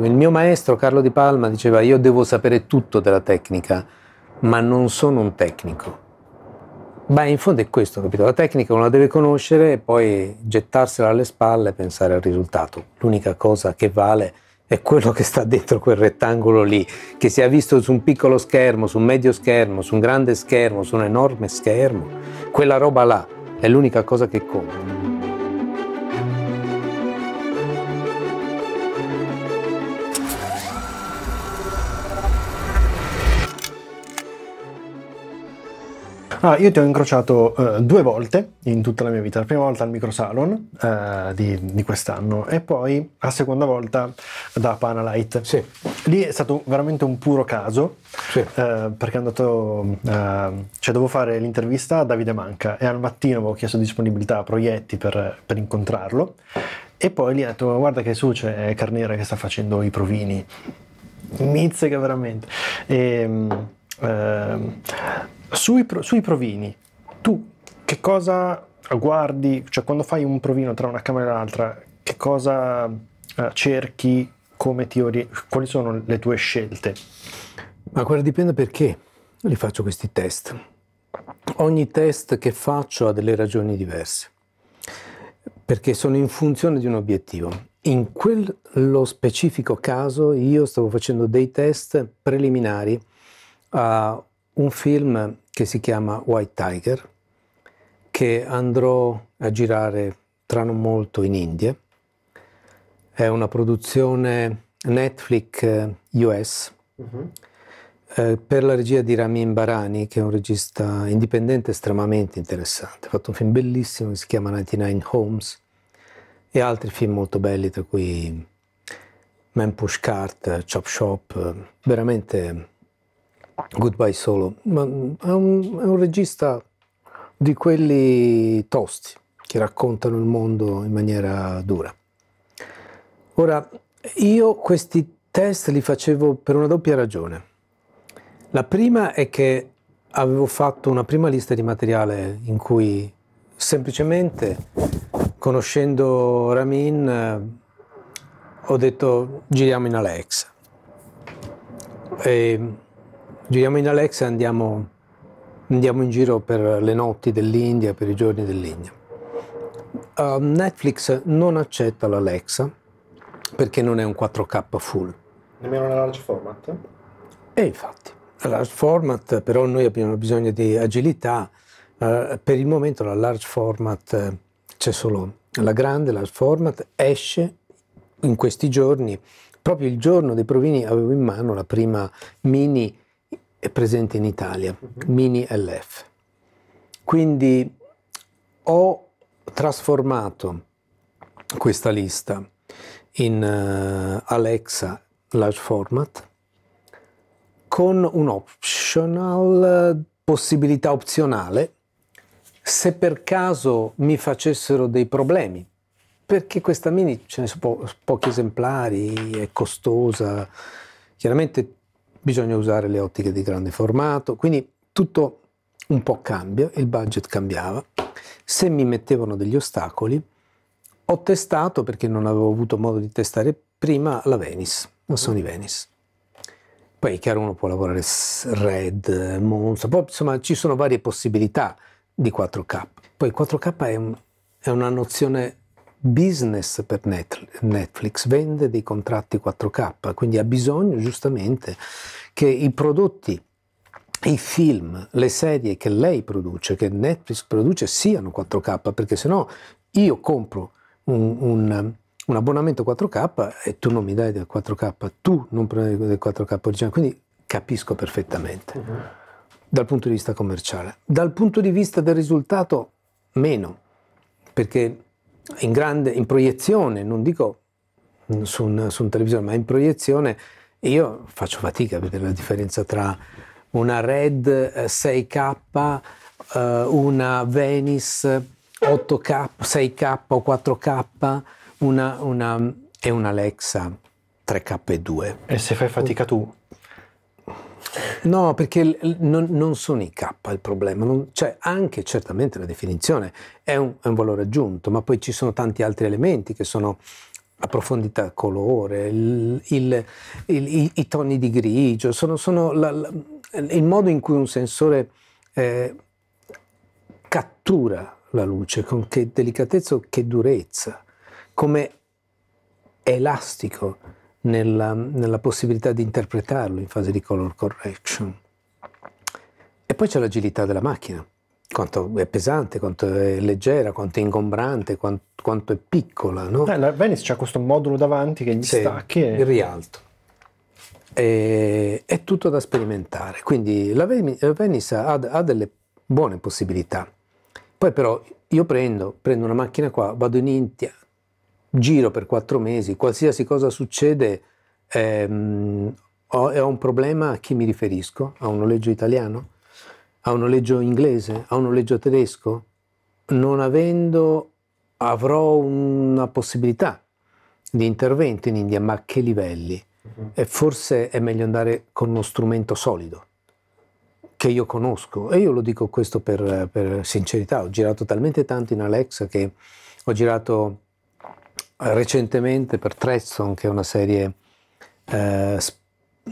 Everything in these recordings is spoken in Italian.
Il mio maestro Carlo Di Palma diceva io devo sapere tutto della tecnica, ma non sono un tecnico. Beh, in fondo è questo, capito? La tecnica uno la deve conoscere e poi gettarsela alle spalle e pensare al risultato. L'unica cosa che vale è quello che sta dentro quel rettangolo lì, che sia visto su un piccolo schermo, su un medio schermo, su un grande schermo, su un enorme schermo. Quella roba là è l'unica cosa che conta. Allora, io ti ho incrociato eh, due volte in tutta la mia vita. La prima volta al microsalon eh, di, di, quest'anno e poi la seconda volta da Panalite. Sì. Lì è stato veramente un puro caso sì. eh, perché è andato, eh, cioè dovevo fare l'intervista a Davide Manca e al mattino avevo chiesto disponibilità a Proietti per, per incontrarlo e poi lì ha detto guarda che su c'è Carnera che sta facendo i provini. Mizzica veramente. E, ehm, eh, sui, sui provini, tu che cosa guardi, cioè quando fai un provino tra una camera e l'altra, che cosa uh, cerchi, come ti ori- quali sono le tue scelte? Ma guarda, dipende perché li faccio questi test. Ogni test che faccio ha delle ragioni diverse, perché sono in funzione di un obiettivo. In quello specifico caso io stavo facendo dei test preliminari a un film che si chiama White Tiger, che andrò a girare tra non molto in India. È una produzione Netflix eh, US mm-hmm. eh, per la regia di Ramin Barani, che è un regista indipendente estremamente interessante. Ha fatto un film bellissimo che si chiama 99 Homes e altri film molto belli, tra cui Man Push Cart, Chop Shop, eh, veramente Goodbye Solo, ma mm, è un, è un regista di quelli tosti, che raccontano il mondo in maniera dura. Ora, io questi test li facevo per una doppia ragione. La prima è che avevo fatto una prima lista di materiale in cui semplicemente conoscendo Ramin eh, ho detto giriamo in Alexa. E Giriamo in Alexa e andiamo, andiamo, in giro per le notti dell'India, per i giorni dell'India. Uh, Netflix non accetta l'Alexa perché non è un 4K full. Nemmeno nella large format? E eh, infatti, la large format però noi abbiamo bisogno di agilità. Uh, per il momento la large format eh, c'è solo la grande large format, esce in questi giorni. Proprio il giorno dei provini avevo in mano la prima mini è presente in Italia, uh-huh. Mini LF. Quindi ho trasformato questa lista in uh, Alexa large format con un optional possibilità opzionale se per caso mi facessero dei problemi perché questa mini ce ne sono po- pochi esemplari è costosa chiaramente bisogna usare le ottiche di grande formato, quindi tutto un po' cambia, il budget cambiava. Se mi mettevano degli ostacoli, ho testato, perché non avevo avuto modo di testare prima, la Venice, la mm-hmm. Sony Venice. Poi è chiaro uno può lavorare Red, Monza, poi insomma ci sono varie possibilità di 4K. Poi 4K è, un, è una nozione business per Netflix, vende dei contratti 4K, quindi ha bisogno giustamente che i prodotti, i film, le serie che lei produce, che Netflix produce, siano 4K, perché se no io compro un, un, un, abbonamento 4K e tu non mi dai del 4K, tu non prendi del 4K originale, quindi capisco perfettamente mm-hmm. dal punto di vista commerciale. Dal punto di vista del risultato, meno, perché in, grande, in proiezione, non dico su un, su un televisore, ma in proiezione io faccio fatica a vedere la differenza tra una Red 6K, eh, eh, una Venice 8K, 6K o 4K, una, una, e una Alexa 3K2. e E se fai fatica tu? No, perché non, non sono i K il problema, non, cioè anche certamente la definizione è un, è un, valore aggiunto, ma poi ci sono tanti altri elementi che sono la profondità colore, il, il, il, i, i, toni di grigio, sono, sono la, la, il modo in cui un sensore eh, cattura la luce, con che delicatezza o che durezza, come elastico nella, nella possibilità di interpretarlo in fase di color correction. E poi c'è l'agilità della macchina, quanto è pesante, quanto è leggera, quanto è ingombrante, quanto, quanto è piccola. No? Eh, la Venice c'ha questo modulo davanti che gli sì, stacchi. E... Il rialto. E, è tutto da sperimentare. Quindi la Venice ha, ha, delle buone possibilità. Poi però io prendo, prendo una macchina qua, vado in India, giro per quattro mesi, qualsiasi cosa succede, ehm, ho, ho, un problema, a chi mi riferisco? A un noleggio italiano? A un noleggio inglese? A un noleggio tedesco? Non avendo, avrò una possibilità di intervento in India, ma a che livelli? Uh-huh. E forse è meglio andare con uno strumento solido che io conosco e io lo dico questo per, per sincerità, ho girato talmente tanto in Alexa che ho girato recentemente per Treadstone, che è una serie eh,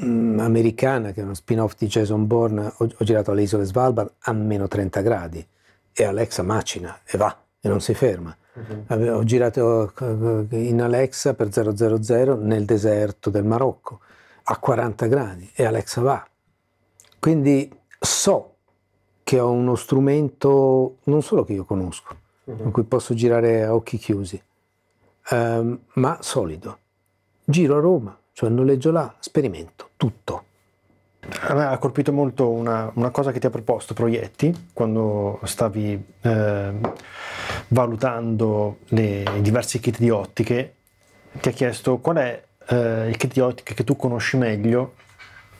mm, americana, che è uno spin-off di Jason Bourne, ho, ho girato alle isole Svalbard a meno 30 gradi e Alexa macina e va e non si ferma. Uh-huh. Ho girato eh, in Alexa per 000 nel deserto del Marocco a 40 gradi e Alexa va. Quindi so che ho uno strumento non solo che io conosco, mhm. con uh-huh. cui posso girare a occhi chiusi, ehm, ma solido. Giro a Roma, cioè noleggio là, sperimento tutto. A me ha colpito molto una, una, cosa che ti ha proposto Proietti quando stavi eh, valutando le, i diversi kit di ottiche. Ti ha chiesto qual è eh, il kit di ottiche che tu conosci meglio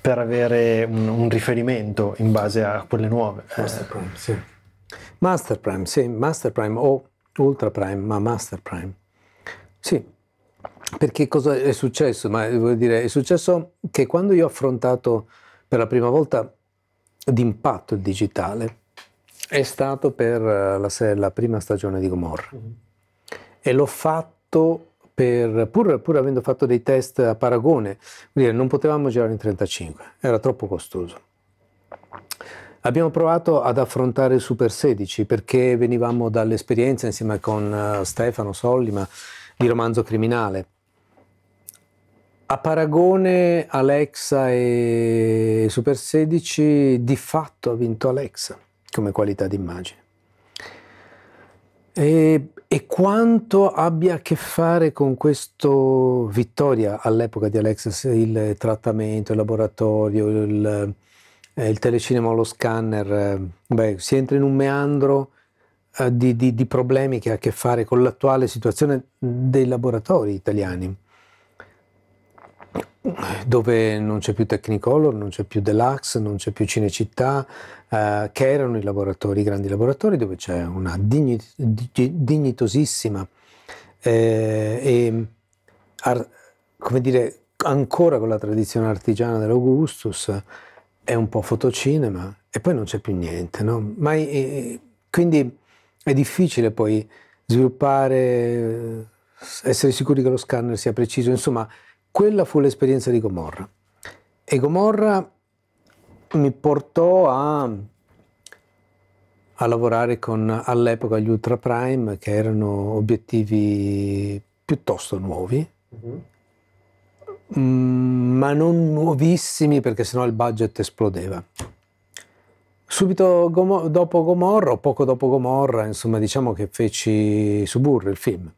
per avere un, un riferimento in base a quelle nuove. Eh, Master Prime, sì. Master Prime, sì, Master Prime o Ultra Prime, ma Master Prime. Sì, perché cosa è successo? Ma eh, vuol dire, è successo che quando io ho affrontato per la prima volta d'impatto il digitale, è stato per eh, la, la prima stagione di Gomorra. Mm-hmm. E l'ho fatto per, pur, pur, avendo fatto dei test a paragone, dire, non potevamo girare in 35, era troppo costoso. Abbiamo provato ad affrontare il Super 16 perché venivamo dall'esperienza insieme con eh, Stefano Sollima, di romanzo criminale. A paragone Alexa e Super 16 di fatto ha vinto Alexa come qualità d'immagine. E, e, quanto abbia a che fare con questo Vittoria all'epoca di Alexa, il trattamento, il laboratorio, il, eh, il telecinema, lo scanner, eh, beh, si entra in un meandro eh, di, di, di, problemi che ha a che fare con l'attuale situazione dei laboratori italiani, dove non c'è più Technicolor, non c'è più Deluxe, non c'è più Cinecittà, eh, che erano i laboratori, i grandi laboratori, dove c'è una dignit- dignitosissima eh, e ar- come dire, ancora con la tradizione artigiana dell'Augustus, è un po' fotocinema e poi non c'è più niente. No? Ma, eh, quindi è difficile poi sviluppare, eh, essere sicuri che lo scanner sia preciso, insomma, quella fu l'esperienza di Gomorra. E Gomorra mi portò a, a lavorare con all'epoca gli Ultra Prime, che erano obiettivi piuttosto nuovi, mm-hmm. Mm, ma non nuovissimi perché sennò il budget esplodeva. Subito Gomor- dopo Gomorra, o poco dopo Gomorra, insomma, diciamo che feci Suburra il film.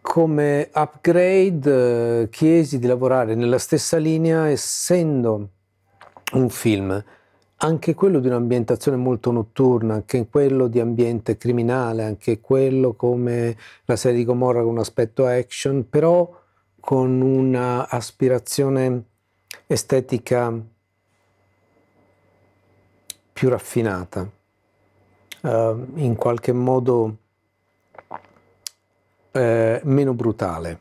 Come upgrade eh, chiesi di lavorare nella stessa linea, essendo un film anche quello di un'ambientazione molto notturna, anche quello di ambiente criminale, anche quello come la serie di Gomorra con un aspetto action, però con un'aspirazione estetica più raffinata, eh, in qualche modo eh, meno brutale.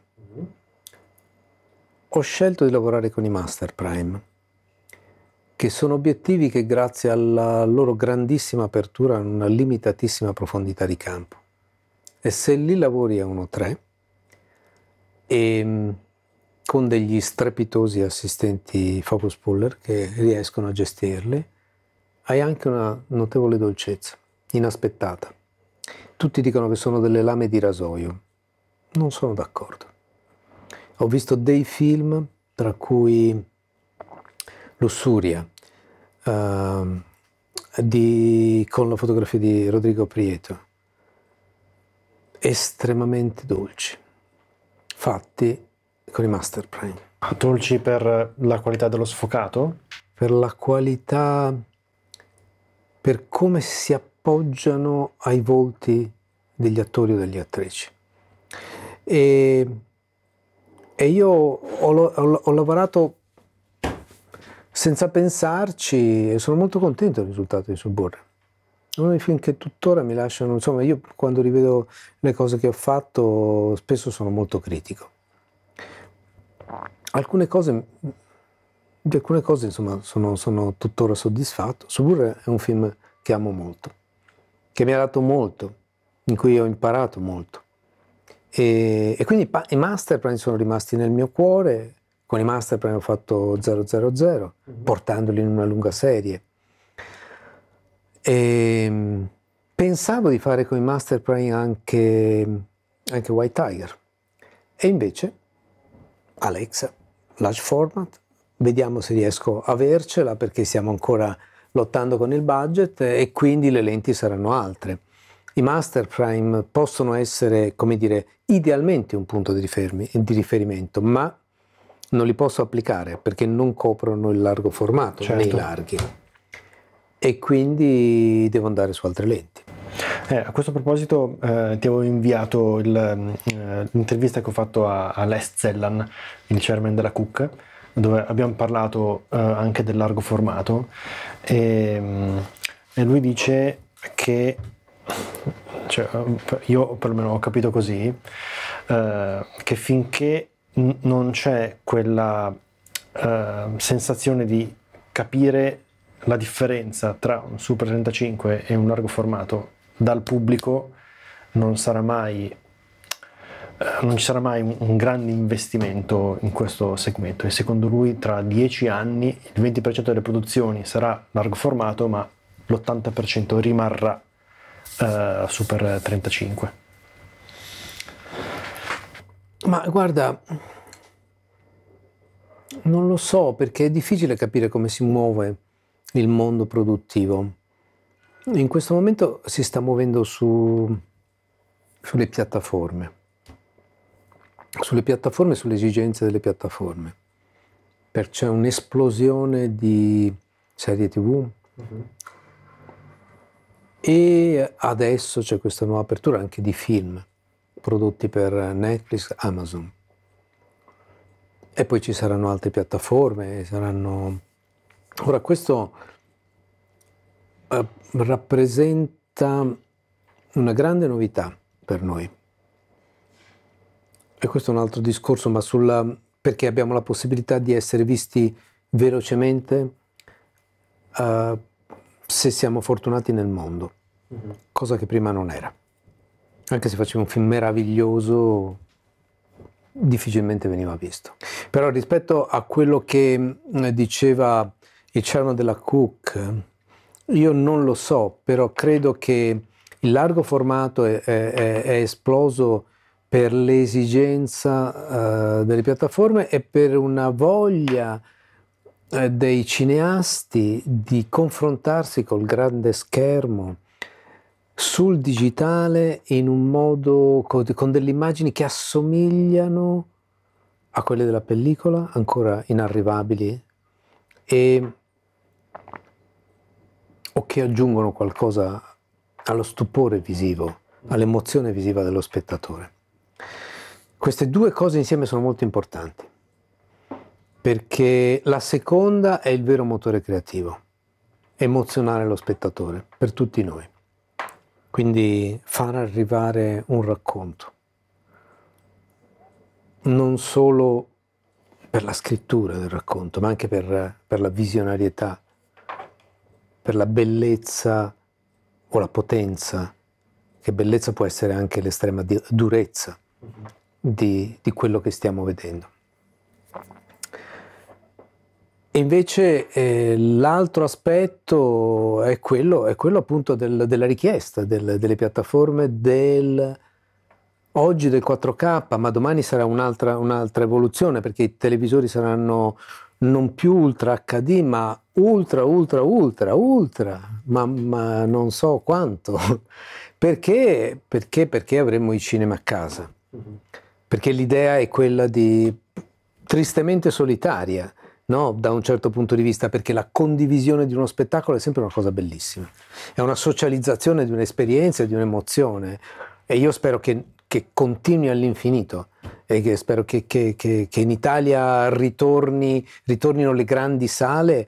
Ho scelto di lavorare con i Master Prime, che sono obiettivi che grazie alla loro grandissima apertura hanno una limitatissima profondità di campo. E se lì lavori a 1-3 e ehm, con degli strepitosi assistenti focus puller che riescono a gestirli, hai anche una notevole dolcezza, inaspettata. Tutti dicono che sono delle lame di rasoio. Non sono d'accordo. Ho visto dei film, tra cui Lussuria, eh, di, con la fotografia di Rodrigo Prieto, estremamente dolci, fatti con i master plan. Dolci per la qualità dello sfocato? Per la qualità per come si appoggiano ai volti degli attori o delle attrici. E, e io ho, ho, ho lavorato senza pensarci e sono molto contento del risultato di Suburra. Uno dei film che tuttora mi lasciano, insomma, io quando rivedo le cose che ho fatto spesso sono molto critico. Alcune cose di alcune cose insomma sono, sono tuttora soddisfatto. Suburra è un film che amo molto, che mi ha dato molto, in cui ho imparato molto. E, e quindi i masterplan sono rimasti nel mio cuore, con i masterplan ho fatto 000, mm-hmm. portandoli in una lunga serie. E, ehm, pensavo di fare con i masterplan anche, anche White Tiger, e invece Alexa, large format, vediamo se riesco a avercela perché stiamo ancora lottando con il budget e quindi le lenti saranno altre. I master prime possono essere, come dire, idealmente un punto di, rifermi, di riferimento, ma non li posso applicare perché non coprono il largo formato, certo. nei larghi. E quindi devo andare su altre lenti. Eh, a questo proposito eh, ti avevo inviato mm, eh, l'intervista eh, che ho fatto a, a Les Zellan, il chairman della Cook, dove abbiamo parlato eh, anche del largo formato e, ehm, e lui dice che cioè, eh, io perlomeno ho capito così eh, che finché n- non c'è quella eh, sensazione di capire la differenza tra un Super 35 e un largo formato dal pubblico non sarà mai eh, non ci sarà mai un, un, grande investimento in questo segmento e secondo lui tra dieci anni il 20% delle produzioni sarà largo formato ma l'80% rimarrà eh, Super 35. Ma guarda, non lo so perché è difficile capire come si muove il mondo produttivo. In questo momento si sta muovendo su, sulle piattaforme sulle piattaforme e sulle esigenze delle piattaforme. Perché c'è un'esplosione di serie tv uh-huh. Mm-hmm. e adesso c'è questa nuova apertura anche di film prodotti per Netflix, Amazon. E poi ci saranno altre piattaforme, saranno... Ora questo eh, rappresenta una grande novità per noi e questo è un altro discorso, ma sulla, perché abbiamo la possibilità di essere visti velocemente uh, se siamo fortunati nel mondo, mm-hmm. cosa che prima non era. Anche se facevi un film meraviglioso, difficilmente veniva visto. Però rispetto a quello che mm, diceva il cerno della Cook, io non lo so, però credo che il largo formato è, è, è esploso per l'esigenza eh, delle piattaforme e per una voglia eh, dei cineasti di confrontarsi col grande schermo sul digitale in un modo con, con delle immagini che assomigliano a quelle della pellicola, ancora inarrivabili e, o che aggiungono qualcosa allo stupore visivo, all'emozione visiva dello spettatore. Queste due cose insieme sono molto importanti, perché la seconda è il vero motore creativo, emozionare lo spettatore, per tutti noi. Quindi far arrivare un racconto, non solo per la scrittura del racconto, ma anche per, per la visionarietà, per la bellezza o la potenza, che bellezza può essere anche l'estrema durezza di, di quello che stiamo vedendo. E invece eh, l'altro aspetto è quello, è quello appunto del, della richiesta del, delle piattaforme del oggi del 4K, ma domani sarà un'altra, un'altra evoluzione perché i televisori saranno non più ultra HD, ma ultra, ultra, ultra, ultra, ma, ma non so quanto. perché? Perché? Perché avremo i cinema a casa. Mm-hmm perché l'idea è quella di tristemente solitaria, no? da un certo punto di vista, perché la condivisione di uno spettacolo è sempre una cosa bellissima, è una socializzazione di un'esperienza di un'emozione e io spero che, che continui all'infinito e che spero che, che, che in Italia ritorni, ritornino le grandi sale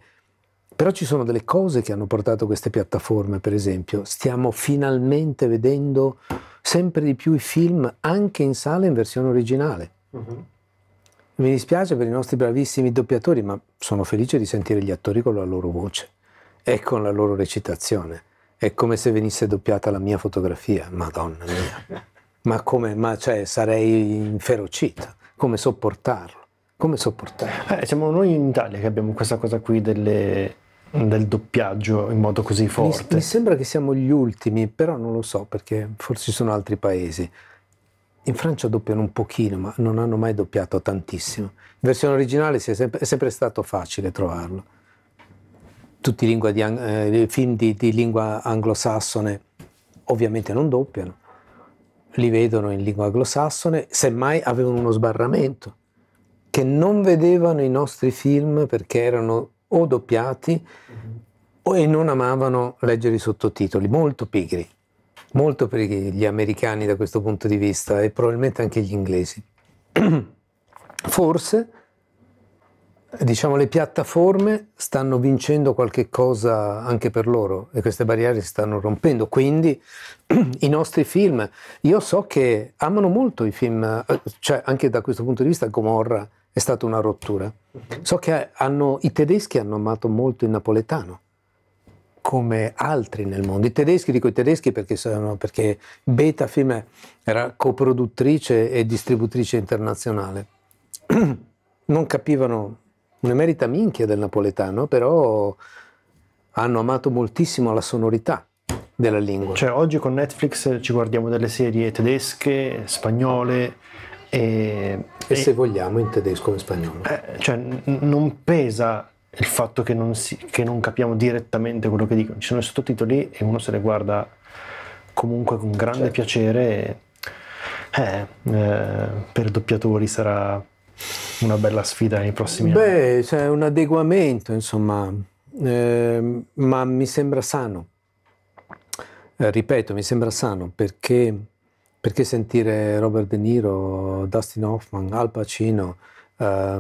però ci sono delle cose che hanno portato queste piattaforme, per esempio, stiamo finalmente vedendo sempre di più i film anche in sala in versione originale. Uh-huh. Mi dispiace per i nostri bravissimi doppiatori, ma sono felice di sentire gli attori con la loro voce e con la loro recitazione. È come se venisse doppiata la mia fotografia, madonna mia. ma come, ma cioè, sarei inferocita. Come sopportarlo? Come sopportarlo? Eh, siamo noi in Italia che abbiamo questa cosa qui delle del doppiaggio in modo così forte. Mi, mi, sembra che siamo gli ultimi, però non lo so perché forse ci sono altri paesi. In Francia doppiano un pochino, ma non hanno mai doppiato tantissimo. In versione originale è sempre, è sempre stato facile trovarlo. Tutti i eh, film di, di lingua anglosassone ovviamente non doppiano, li vedono in lingua anglosassone, semmai avevano uno sbarramento, che non vedevano i nostri film perché erano o doppiati o, e non amavano leggere i sottotitoli, molto pigri, molto pigri gli americani da questo punto di vista e probabilmente anche gli inglesi. Forse diciamo le piattaforme stanno vincendo qualche cosa anche per loro e queste barriere si stanno rompendo quindi i nostri film io so che amano molto i film eh, cioè anche da questo punto di vista Gomorra è stata una rottura. So che hanno, i tedeschi hanno amato molto il napoletano, come altri nel mondo. I tedeschi, dico i tedeschi perché, sono, perché Beta Film era coproduttrice e distributrice internazionale. Non capivano un'emerita minchia del napoletano, però hanno amato moltissimo la sonorità della lingua. Cioè oggi con Netflix ci guardiamo delle serie tedesche, spagnole, e, e se e, vogliamo in tedesco o in spagnolo. Eh, cioè, n- non pesa il fatto che non, si, che non, capiamo direttamente quello che dicono. Ci sono i sottotitoli e uno se le guarda comunque con grande certo. piacere. E, eh, eh, per doppiatori sarà una bella sfida nei prossimi Beh, anni. Beh, c'è un adeguamento, insomma, ehm, ma mi sembra sano. Eh, ripeto, mi sembra sano perché perché sentire Robert De Niro, Dustin Hoffman, Al Pacino, eh,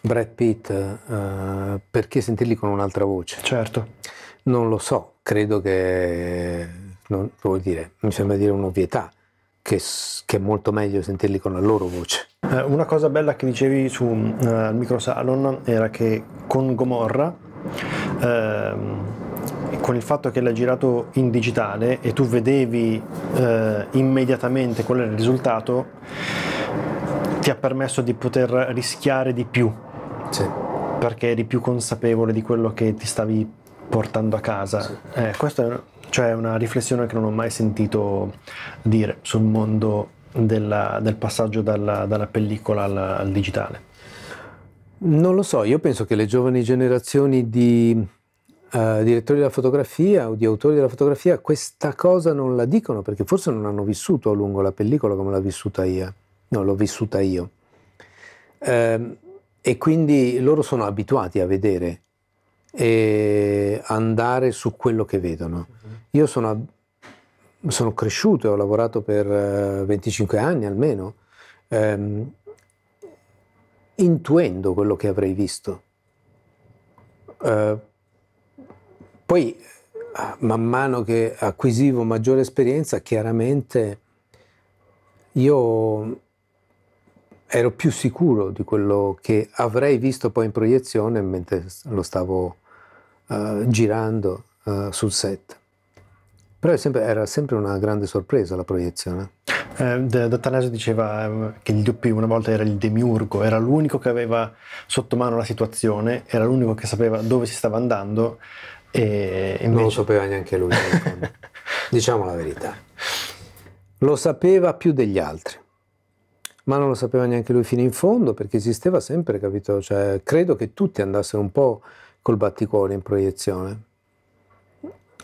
Brad Pitt, eh, perché sentirli con un'altra voce? Certo. Non lo so, credo che, non, vuol dire, mi sembra dire un'ovvietà, che, che, è molto meglio sentirli con la loro voce. Eh, una cosa bella che dicevi sul eh, uh, Microsalon era che con Gomorra... Uh, con il fatto che l'hai girato in digitale e tu vedevi eh, immediatamente qual era il risultato, ti ha permesso di poter rischiare di più. Sì. Perché eri più consapevole di quello che ti stavi portando a casa. Sì. Eh, questa è cioè, una riflessione che non ho mai sentito dire sul mondo della, del passaggio dalla, dalla pellicola al, al digitale. Non lo so, io penso che le giovani generazioni di eh, direttori della fotografia o di autori della fotografia questa cosa non la dicono perché forse non hanno vissuto a lungo la pellicola come l'ho vissuta io. No, l'ho vissuta io. Ehm, e quindi loro sono abituati a vedere e andare su quello che vedono. Mhm. Io sono, sono cresciuto e ho lavorato per 25 eh, anni almeno, ehm, intuendo quello che avrei visto. Eh, poi man mano che acquisivo maggiore esperienza, chiaramente io ero più sicuro di quello che avrei visto poi in proiezione mentre lo stavo uh, girando uh, sul set. Però sempre, era sempre una grande sorpresa la proiezione. Eh, D'Attanasio diceva eh, che il DOP una volta era il demiurgo, era l'unico che aveva sotto mano la situazione, era l'unico che sapeva dove si stava andando Invece... Non lo sapeva neanche lui, diciamo la verità. Lo sapeva più degli altri, ma non lo sapeva neanche lui fino in fondo perché esisteva sempre, capito? Cioè, credo che tutti andassero un po' col batticuore in proiezione.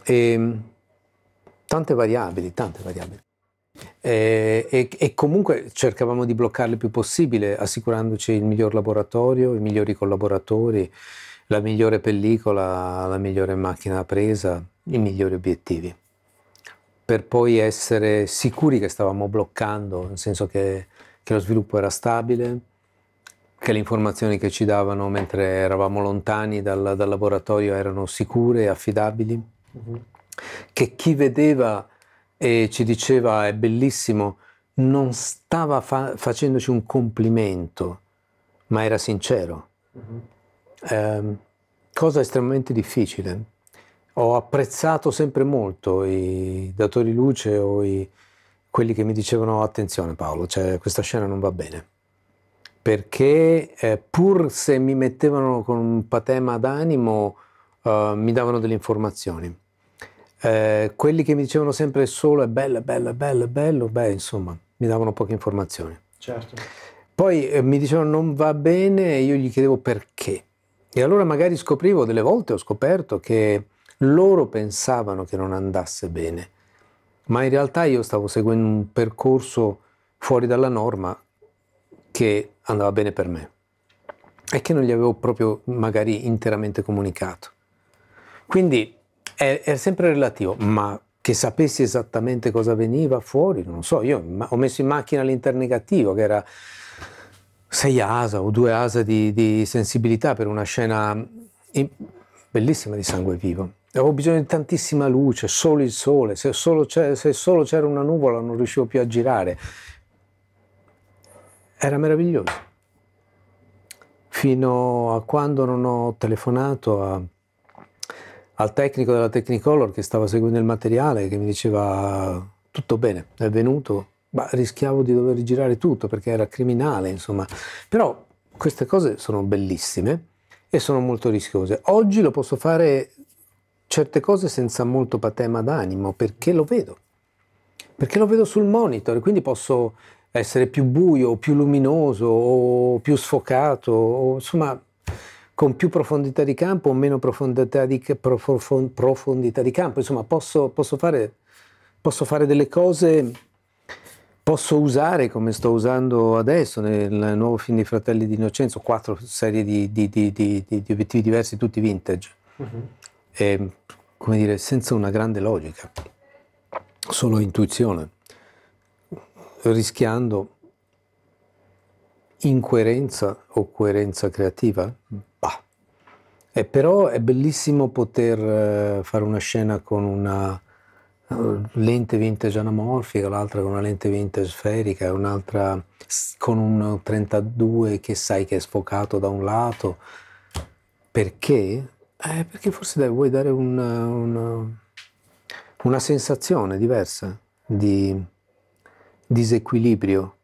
E, ehm, tante variabili, tante variabili. E, e, e, comunque cercavamo di bloccarle il più possibile, assicurandoci il miglior laboratorio, i migliori collaboratori, la migliore pellicola, la migliore macchina presa, i migliori obiettivi, per poi essere sicuri che stavamo bloccando, nel senso che, che lo sviluppo era stabile, che le informazioni che ci davano mentre eravamo lontani dal, dal laboratorio erano sicure e affidabili, mm-hmm. che chi vedeva e ci diceva è bellissimo, non stava fa- facendoci un complimento, ma era sincero. Mm-hmm eh, cosa estremamente difficile. Ho apprezzato sempre molto i datori luce o i, quelli che mi dicevano attenzione Paolo, cioè, questa scena non va bene, perché eh, pur se mi mettevano con un patema d'animo eh, mi davano delle informazioni. Eh, quelli che mi dicevano sempre solo è bello, è bello, è bello, è bello, beh insomma mi davano poche informazioni. Certo. Poi eh, mi dicevano non va bene e io gli chiedevo perché. E allora magari scoprivo, delle volte ho scoperto che loro pensavano che non andasse bene, ma in realtà io stavo seguendo un percorso fuori dalla norma che andava bene per me e che non gli avevo proprio magari interamente comunicato. Quindi è, è sempre relativo, ma che sapessi esattamente cosa veniva fuori, non so, io ho messo in macchina l'internegativo che era sei asa o due asa di, di sensibilità per una scena bellissima di sangue vivo. Avevo bisogno di tantissima luce, solo il sole, se solo, se solo c'era una nuvola non riuscivo più a girare. Era meraviglioso. Fino a quando non ho telefonato a, al tecnico della Technicolor che stava seguendo il materiale, che mi diceva tutto bene, è venuto, bah, rischiavo di dover girare tutto perché era criminale, insomma. Però queste cose sono bellissime e sono molto rischiose. Oggi lo posso fare certe cose senza molto patema d'animo perché lo vedo. Perché lo vedo sul monitor, quindi posso essere più buio, più luminoso o più sfocato, o, insomma con più profondità di campo o meno profondità di, profondità di campo, insomma posso, posso, fare, posso fare delle cose posso usare come sto usando adesso nel nuovo film di Fratelli di Innocenzo, quattro serie di, di, di, di obiettivi diversi, tutti vintage. Uh-huh. Mhm. E, ehm, come dire, senza una grande logica, solo intuizione, rischiando incoerenza o coerenza creativa? Bah. E eh, però è bellissimo poter eh, fare una scena con una lente vintage anamorfica, l'altra con una lente vintage sferica e un'altra con un 32 che sai che è sfocato da un lato. Perché? Eh, perché forse dai, vuoi dare un, un, una sensazione diversa di disequilibrio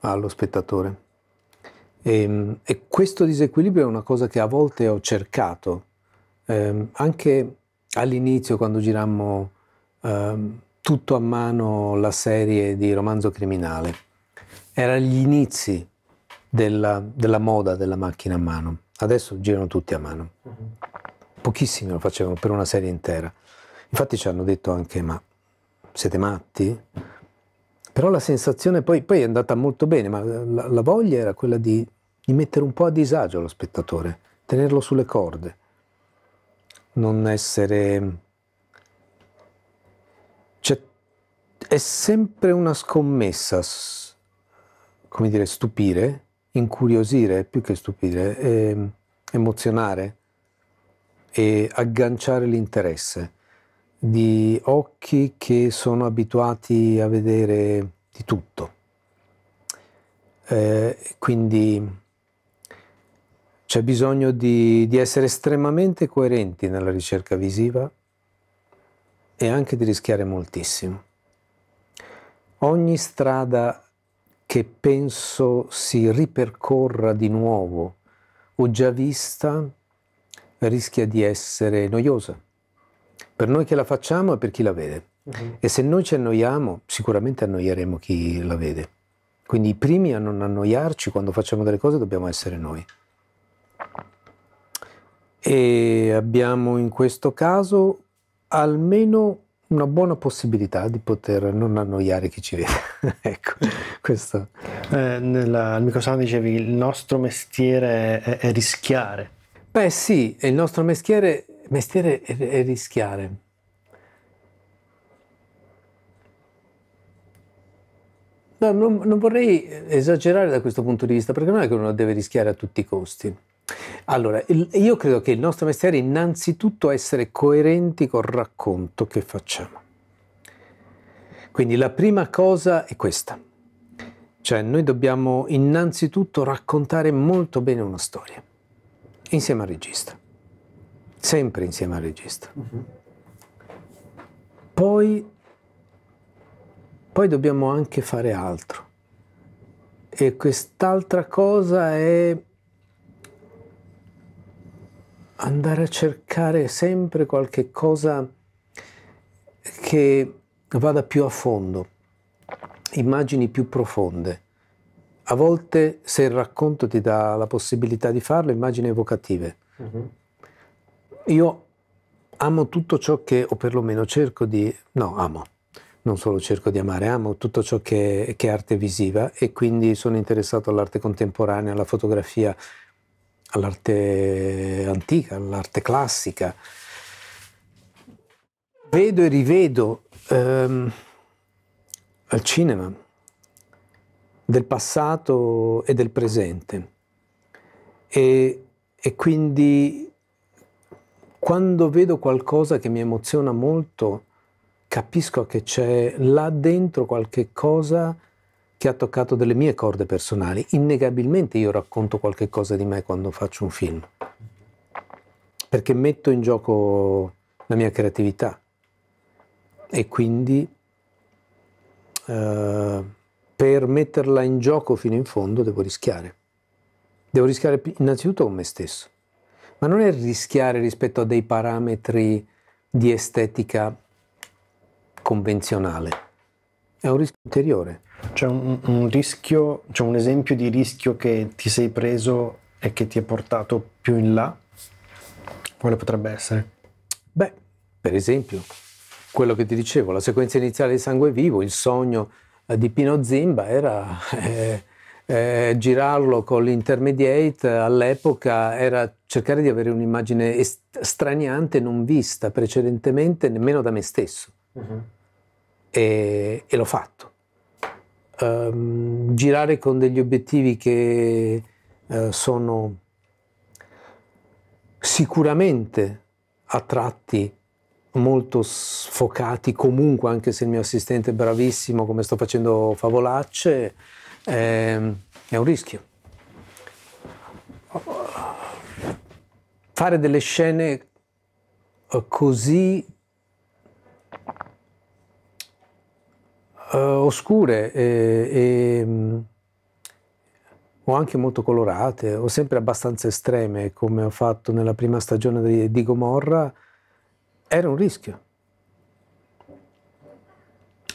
allo spettatore. E, ehm, e questo disequilibrio è una cosa che a volte ho cercato, eh, anche all'inizio quando girammo ehm, tutto a mano la serie di romanzo criminale. Era gli inizi della, della, moda della macchina a mano. Adesso girano tutti a mano. Mm-hmm. Pochissimi lo facevano per una serie intera. Infatti ci hanno detto anche, ma siete matti? Però la sensazione poi, poi è andata molto bene, ma la, la voglia era quella di, di mettere un po' a disagio lo spettatore, tenerlo sulle corde non essere... Cioè, è sempre una scommessa, come dire, stupire, incuriosire più che stupire, eh, emozionare e agganciare l'interesse di occhi che sono abituati a vedere di tutto. Eh, quindi c'è bisogno di, di essere estremamente coerenti nella ricerca visiva e anche di rischiare moltissimo. Ogni strada che penso si ripercorra di nuovo o già vista rischia di essere noiosa per noi che la facciamo e per chi la vede. Uh-huh. E se noi ci annoiamo, sicuramente annoieremo chi la vede. Quindi i primi a non annoiarci quando facciamo delle cose dobbiamo essere noi e abbiamo in questo caso almeno una buona possibilità di poter non annoiare chi ci vede. ecco, questo. Eh, al microsono dicevi il nostro mestiere è, è, rischiare. Beh sì, il nostro mestiere, mestiere è, è rischiare. No, non, non vorrei esagerare da questo punto di vista, perché non è che uno deve rischiare a tutti i costi allora, io credo che il nostro mestiere è innanzitutto essere coerenti col racconto che facciamo. Quindi la prima cosa è questa, cioè noi dobbiamo innanzitutto raccontare molto bene una storia, insieme al regista, sempre insieme al regista. Uh-huh. Poi, poi dobbiamo anche fare altro e quest'altra cosa è andare a cercare sempre qualche cosa che vada più a fondo, immagini più profonde. A volte se il racconto ti dà la possibilità di farlo, immagini evocative. Uh-huh. Io amo tutto ciò che, o perlomeno cerco di, no, amo, non solo cerco di amare, amo tutto ciò che, che è arte visiva e quindi sono interessato all'arte contemporanea, alla fotografia, all'arte antica, all'arte classica. Vedo e rivedo ehm, al cinema del passato e del presente. E, e quindi quando vedo qualcosa che mi emoziona molto, capisco che c'è là dentro qualche cosa che ha toccato delle mie corde personali. Innegabilmente io racconto qualche cosa di me quando faccio un film, perché metto in gioco la mia creatività e quindi eh, per metterla in gioco fino in fondo devo rischiare. Devo rischiare innanzitutto con me stesso, ma non è rischiare rispetto a dei parametri di estetica convenzionale, è un rischio interiore. C'è un, un rischio, c'è un esempio di rischio che ti sei preso e che ti ha portato più in là? Quale potrebbe essere? Beh, per esempio, quello che ti dicevo, la sequenza iniziale di Sangue Vivo, il sogno eh, di Pino Zimba era eh, eh, girarlo con l'intermediate all'epoca, era cercare di avere un'immagine est- straniante non vista precedentemente nemmeno da me stesso. Uh-huh. E, e l'ho fatto. Ehm, girare con degli obiettivi che eh, sono sicuramente a tratti molto sfocati comunque anche se il mio assistente è bravissimo come sto facendo favolacce ehm, è un rischio fare delle scene eh, così eh, oscure e, e, mm, o anche molto colorate, o sempre abbastanza estreme, come ho fatto nella prima stagione di, di Gomorra, era un rischio.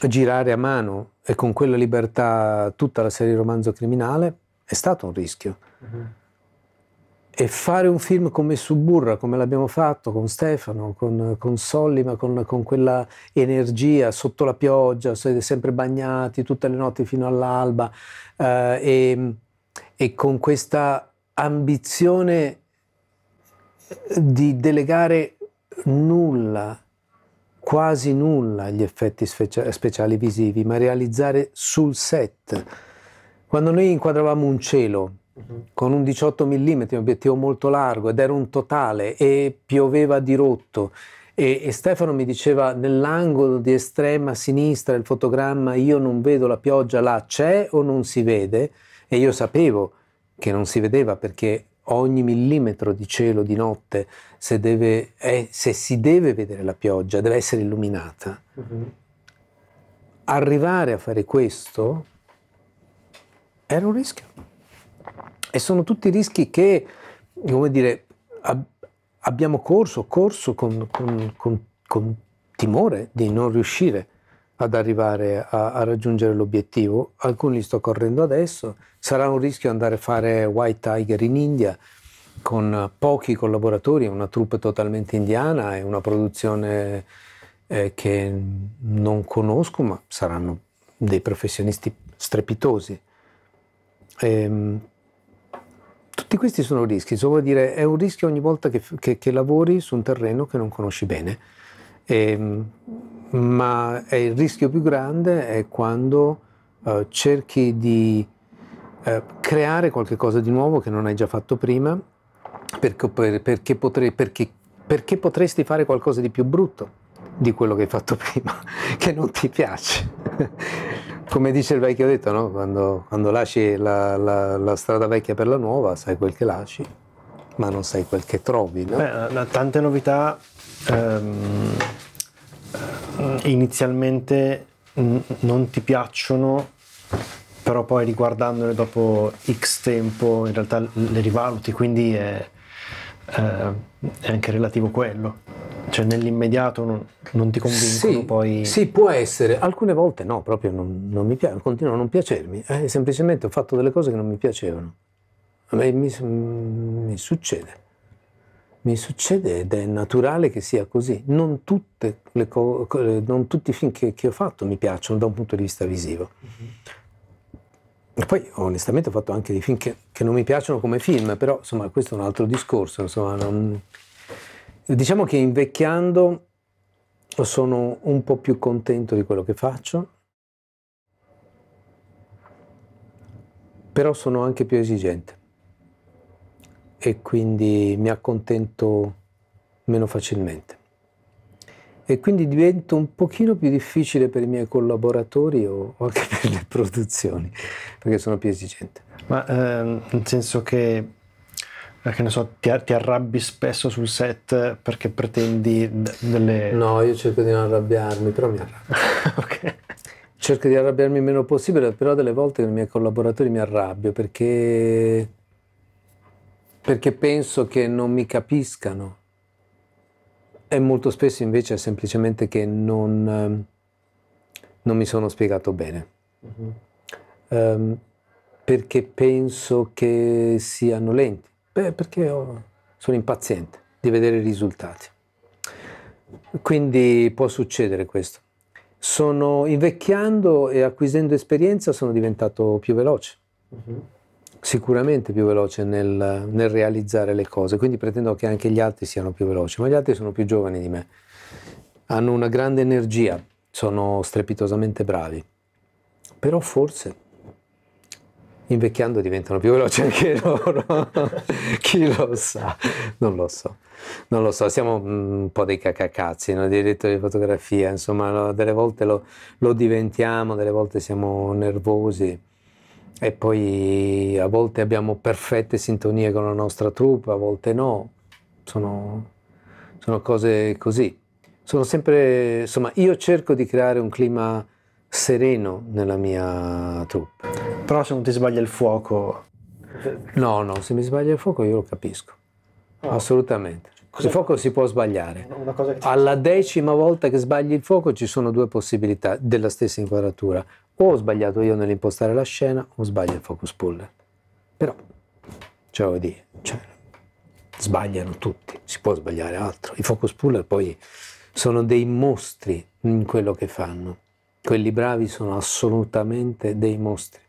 Girare a mano e con quella libertà tutta la serie romanzo criminale è stato un rischio. Uh mm-hmm. -huh e fare un film come Suburra, come l'abbiamo fatto con Stefano, con, con ma con, con, quella energia sotto la pioggia, siete sempre bagnati tutte le notti fino all'alba eh, e, e con questa ambizione di delegare nulla, quasi nulla agli effetti speciali visivi, ma realizzare sul set. Quando noi inquadravamo un cielo, Mhm. con un 18 mm, un obiettivo molto largo ed era un totale e pioveva di rotto. E, e, Stefano mi diceva nell'angolo di estrema sinistra del fotogramma io non vedo la pioggia là, c'è o non si vede? E io sapevo che non si vedeva perché ogni millimetro di cielo di notte, se, deve, eh, se si deve vedere la pioggia, deve essere illuminata. Uh-huh. Arrivare a fare questo era un rischio. E sono tutti rischi che, come dire, ab- abbiamo corso, corso con, con, con, con, timore di non riuscire ad arrivare a, a, raggiungere l'obiettivo. Alcuni li sto correndo adesso, sarà un rischio andare a fare White Tiger in India con pochi collaboratori, una troupe totalmente indiana e una produzione eh, che non conosco, ma saranno dei professionisti strepitosi. E, ehm, tutti questi sono rischi, insomma dire, è un rischio ogni volta che, che, che lavori su un terreno che non conosci bene, e, ehm, ma il rischio più grande è quando uh, cerchi di uh, creare qualcosa di nuovo che non hai già fatto prima, perché, per, perché, potrei, perché, perché potresti fare qualcosa di più brutto di quello che hai fatto prima, che non ti piace come dice il vecchio detto, no? quando, quando, lasci la, la, la, strada vecchia per la nuova, sai quel che lasci, ma non sai quel che trovi. No? Beh, tante novità ehm, eh, inizialmente non ti piacciono, però poi riguardandole dopo X tempo in realtà le rivaluti, quindi è, eh, è anche relativo quello. Cioè nell'immediato non, non ti convincono sì, poi? Sì, può essere. Alcune volte no, proprio non, non mi piace, continuano a non piacermi. Eh, semplicemente ho fatto delle cose che non mi piacevano. A me mi, mm, mi succede. Mi succede ed è naturale che sia così. Non, tutte le co- non tutti i film che, che, ho fatto mi piacciono da un punto di vista visivo. Mm-hmm. E poi onestamente ho fatto anche dei film che, che, non mi piacciono come film, però insomma questo è un altro discorso. Insomma, non... Diciamo che invecchiando sono un po' più contento di quello che faccio, però sono anche più esigente e quindi mi accontento meno facilmente. E quindi divento un pochino più difficile per i miei collaboratori o, anche per le produzioni, perché sono più esigente. Ma ehm, nel senso che eh, che ne so, ti, ti, arrabbi spesso sul set perché pretendi d- delle... No, io cerco di non arrabbiarmi, però mi arrabbio. ok. Cerco di arrabbiarmi il meno possibile, però delle volte con i miei collaboratori mi arrabbio perché, perché penso che non mi capiscano. E molto spesso invece è semplicemente che non, ehm, non mi sono spiegato bene. Mm-hmm. Um, perché penso che siano lenti Beh, perché sono impaziente di vedere i risultati. Quindi può succedere questo. Sono invecchiando e acquisendo esperienza sono diventato più veloce. Uh-huh. Sicuramente più veloce nel, nel, realizzare le cose, quindi pretendo che anche gli altri siano più veloci, ma gli altri sono più giovani di me, hanno una grande energia, sono strepitosamente bravi, però forse invecchiando diventano più veloci anche loro. Chi lo sa? Non lo so. Non lo so, siamo un po' dei cacacazzi, no? diritto di fotografia, insomma, no? delle volte lo, lo, diventiamo, delle volte siamo nervosi e poi a volte abbiamo perfette sintonie con la nostra troupe, a volte no. Sono, sono cose così. Sono sempre, insomma, io cerco di creare un clima sereno nella mia troupe. Però se non ti sbaglia il fuoco... No, no, se mi sbaglia il fuoco io lo capisco, oh. assolutamente. Cos'è? Il fuoco si può sbagliare. Alla decima volta che sbagli il fuoco ci sono due possibilità della stessa inquadratura. O ho sbagliato io nell'impostare la scena o sbaglia il focus puller. Però, cioè voglio dire, cioè, sbagliano tutti, si può sbagliare altro. I focus puller poi sono dei mostri in quello che fanno. Quelli bravi sono assolutamente dei mostri.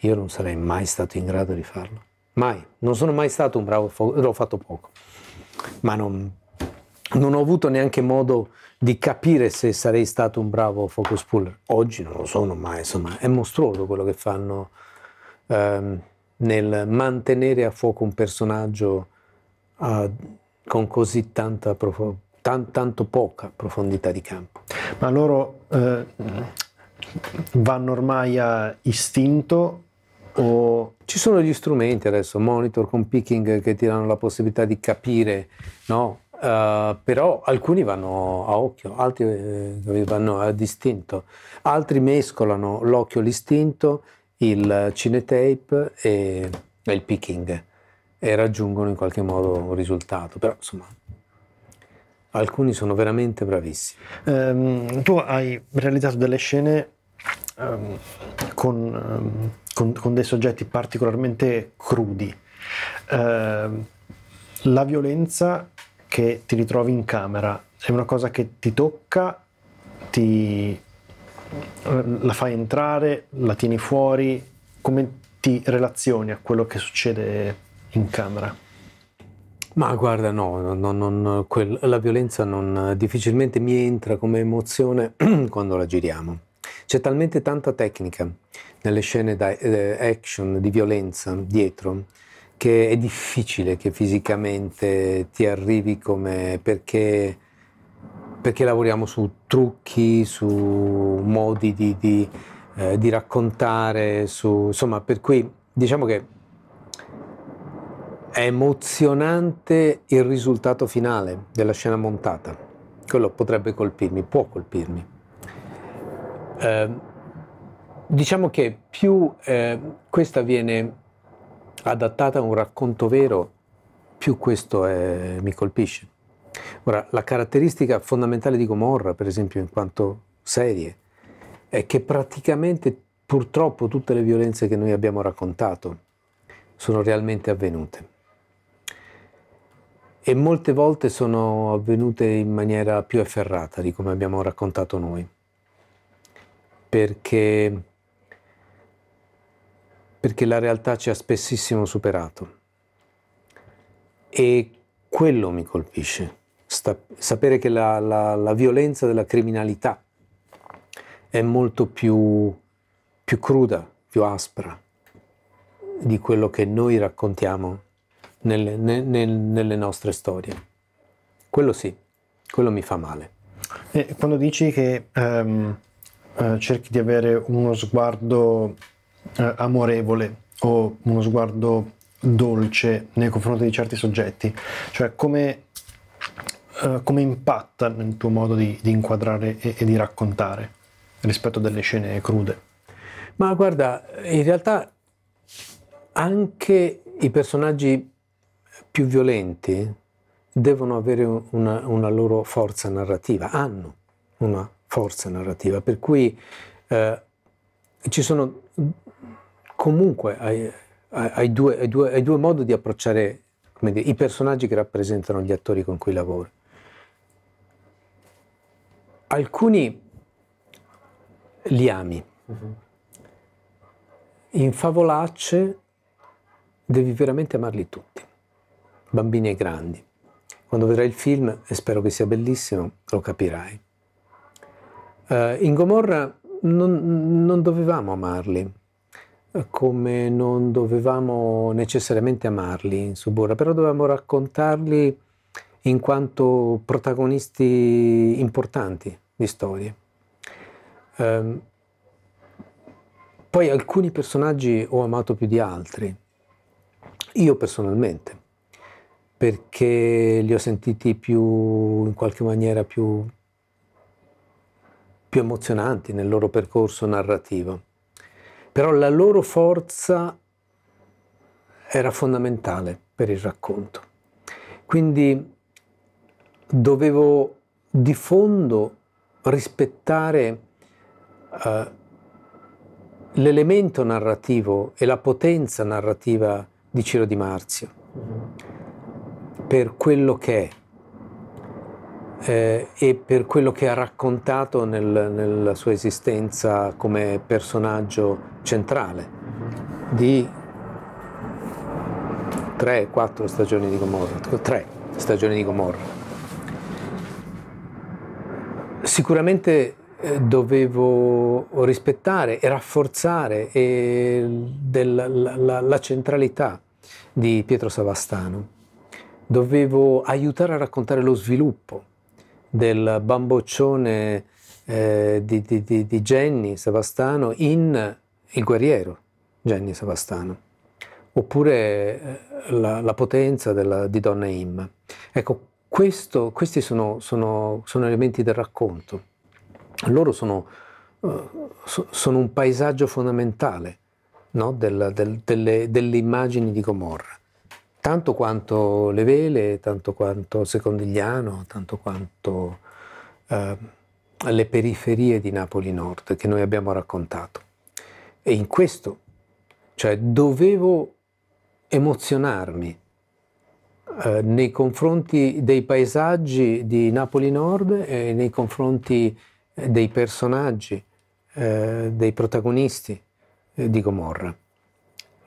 Io non sarei mai stato in grado di farlo. Mai. Non sono mai stato un bravo fotografo, l'ho fatto poco. Ma non, non ho avuto neanche modo di capire se sarei stato un bravo focus puller. Oggi non lo sono, ma insomma è mostruoso quello che fanno ehm, nel mantenere a fuoco un personaggio eh, con così tanta profondità tan, tanto poca profondità di campo. Ma loro eh, vanno ormai a istinto o... Ci sono gli strumenti adesso, monitor con picking che ti danno la possibilità di capire, no? Uh, però alcuni vanno a occhio, altri eh, vanno ad istinto, altri mescolano l'occhio, l'istinto, il cinetape e, e il picking e raggiungono in qualche modo un risultato, però insomma alcuni sono veramente bravissimi. Um, tu hai realizzato delle scene um, con, um, con, con, dei soggetti particolarmente crudi. Uh, la violenza che ti ritrovi in camera è una cosa che ti tocca, ti, la fai entrare, la tieni fuori, come ti relazioni a quello che succede in camera? Ma guarda, no, non, non, quel, la violenza non, difficilmente mi entra come emozione quando la giriamo. C'è talmente tanta tecnica nelle scene da, eh, action di violenza dietro che è difficile che fisicamente ti arrivi come perché, perché lavoriamo su trucchi, su modi di, di, eh, di raccontare, su, insomma, per cui diciamo che è emozionante il risultato finale della scena montata. Quello potrebbe colpirmi, può colpirmi. Eh, diciamo che più eh, questa viene adattata a un racconto vero, più questo è, eh, mi colpisce. Ora, la caratteristica fondamentale di Gomorra, per esempio, in quanto serie, è che praticamente purtroppo tutte le violenze che noi abbiamo raccontato sono realmente avvenute e molte volte sono avvenute in maniera più efferrata di come abbiamo raccontato noi, perché, perché la realtà ci ha spessissimo superato e quello mi colpisce, sta, sapere che la, la, la violenza della criminalità è molto più, più cruda, più aspra di quello che noi raccontiamo nelle, ne, ne, nelle nostre storie. Quello sì, quello mi fa male. E quando dici che um, uh, cerchi di avere uno sguardo uh, amorevole o uno sguardo dolce nei confronti di certi soggetti, cioè come, uh, come impatta nel tuo modo di, di inquadrare e, e di raccontare rispetto a delle scene crude? Ma guarda, in realtà anche i personaggi più violenti devono avere una, una loro forza narrativa, hanno una forza narrativa, per cui eh, ci sono comunque ai, ai, due, ai, due, ai due modi di approcciare dire, i personaggi che rappresentano gli attori con cui lavoro. Alcuni li ami, mm-hmm. in favolacce devi veramente amarli tutti bambini e grandi. Quando vedrai il film, e spero che sia bellissimo, lo capirai. Uh, in Gomorra non, non dovevamo amarli, come non dovevamo necessariamente amarli in Suburra, però dovevamo raccontarli in quanto protagonisti importanti di storie. Um, poi alcuni personaggi ho amato più di altri, io personalmente perché li ho sentiti più, in qualche maniera più, più emozionanti nel loro percorso narrativo. Però la loro forza era fondamentale per il racconto. Quindi dovevo di fondo rispettare eh, l'elemento narrativo e la potenza narrativa di Ciro di Marzio. Mm-hmm per quello che è eh, e per quello che ha raccontato nel, nella sua esistenza come personaggio centrale di tre, quattro stagioni di Gomorra, tre stagioni di Gomorra. Sicuramente eh, dovevo rispettare e rafforzare eh, del, la, la, la centralità di Pietro Savastano dovevo aiutare a raccontare lo sviluppo del bamboccione eh, di, di, di, di Jenny Savastano in Il guerriero Jenny Savastano, oppure eh, la, la potenza della, di Donna Imma. Ecco, questo, questi sono, sono, sono, elementi del racconto. Loro sono, eh, sono un paesaggio fondamentale no? del, del, delle, delle immagini di Gomorra tanto quanto Le Vele, tanto quanto Secondigliano, tanto quanto eh, le periferie di Napoli Nord che noi abbiamo raccontato. E in questo, cioè, dovevo emozionarmi eh, nei confronti dei paesaggi di Napoli Nord e nei confronti eh, dei personaggi, eh, dei protagonisti eh, di Gomorra.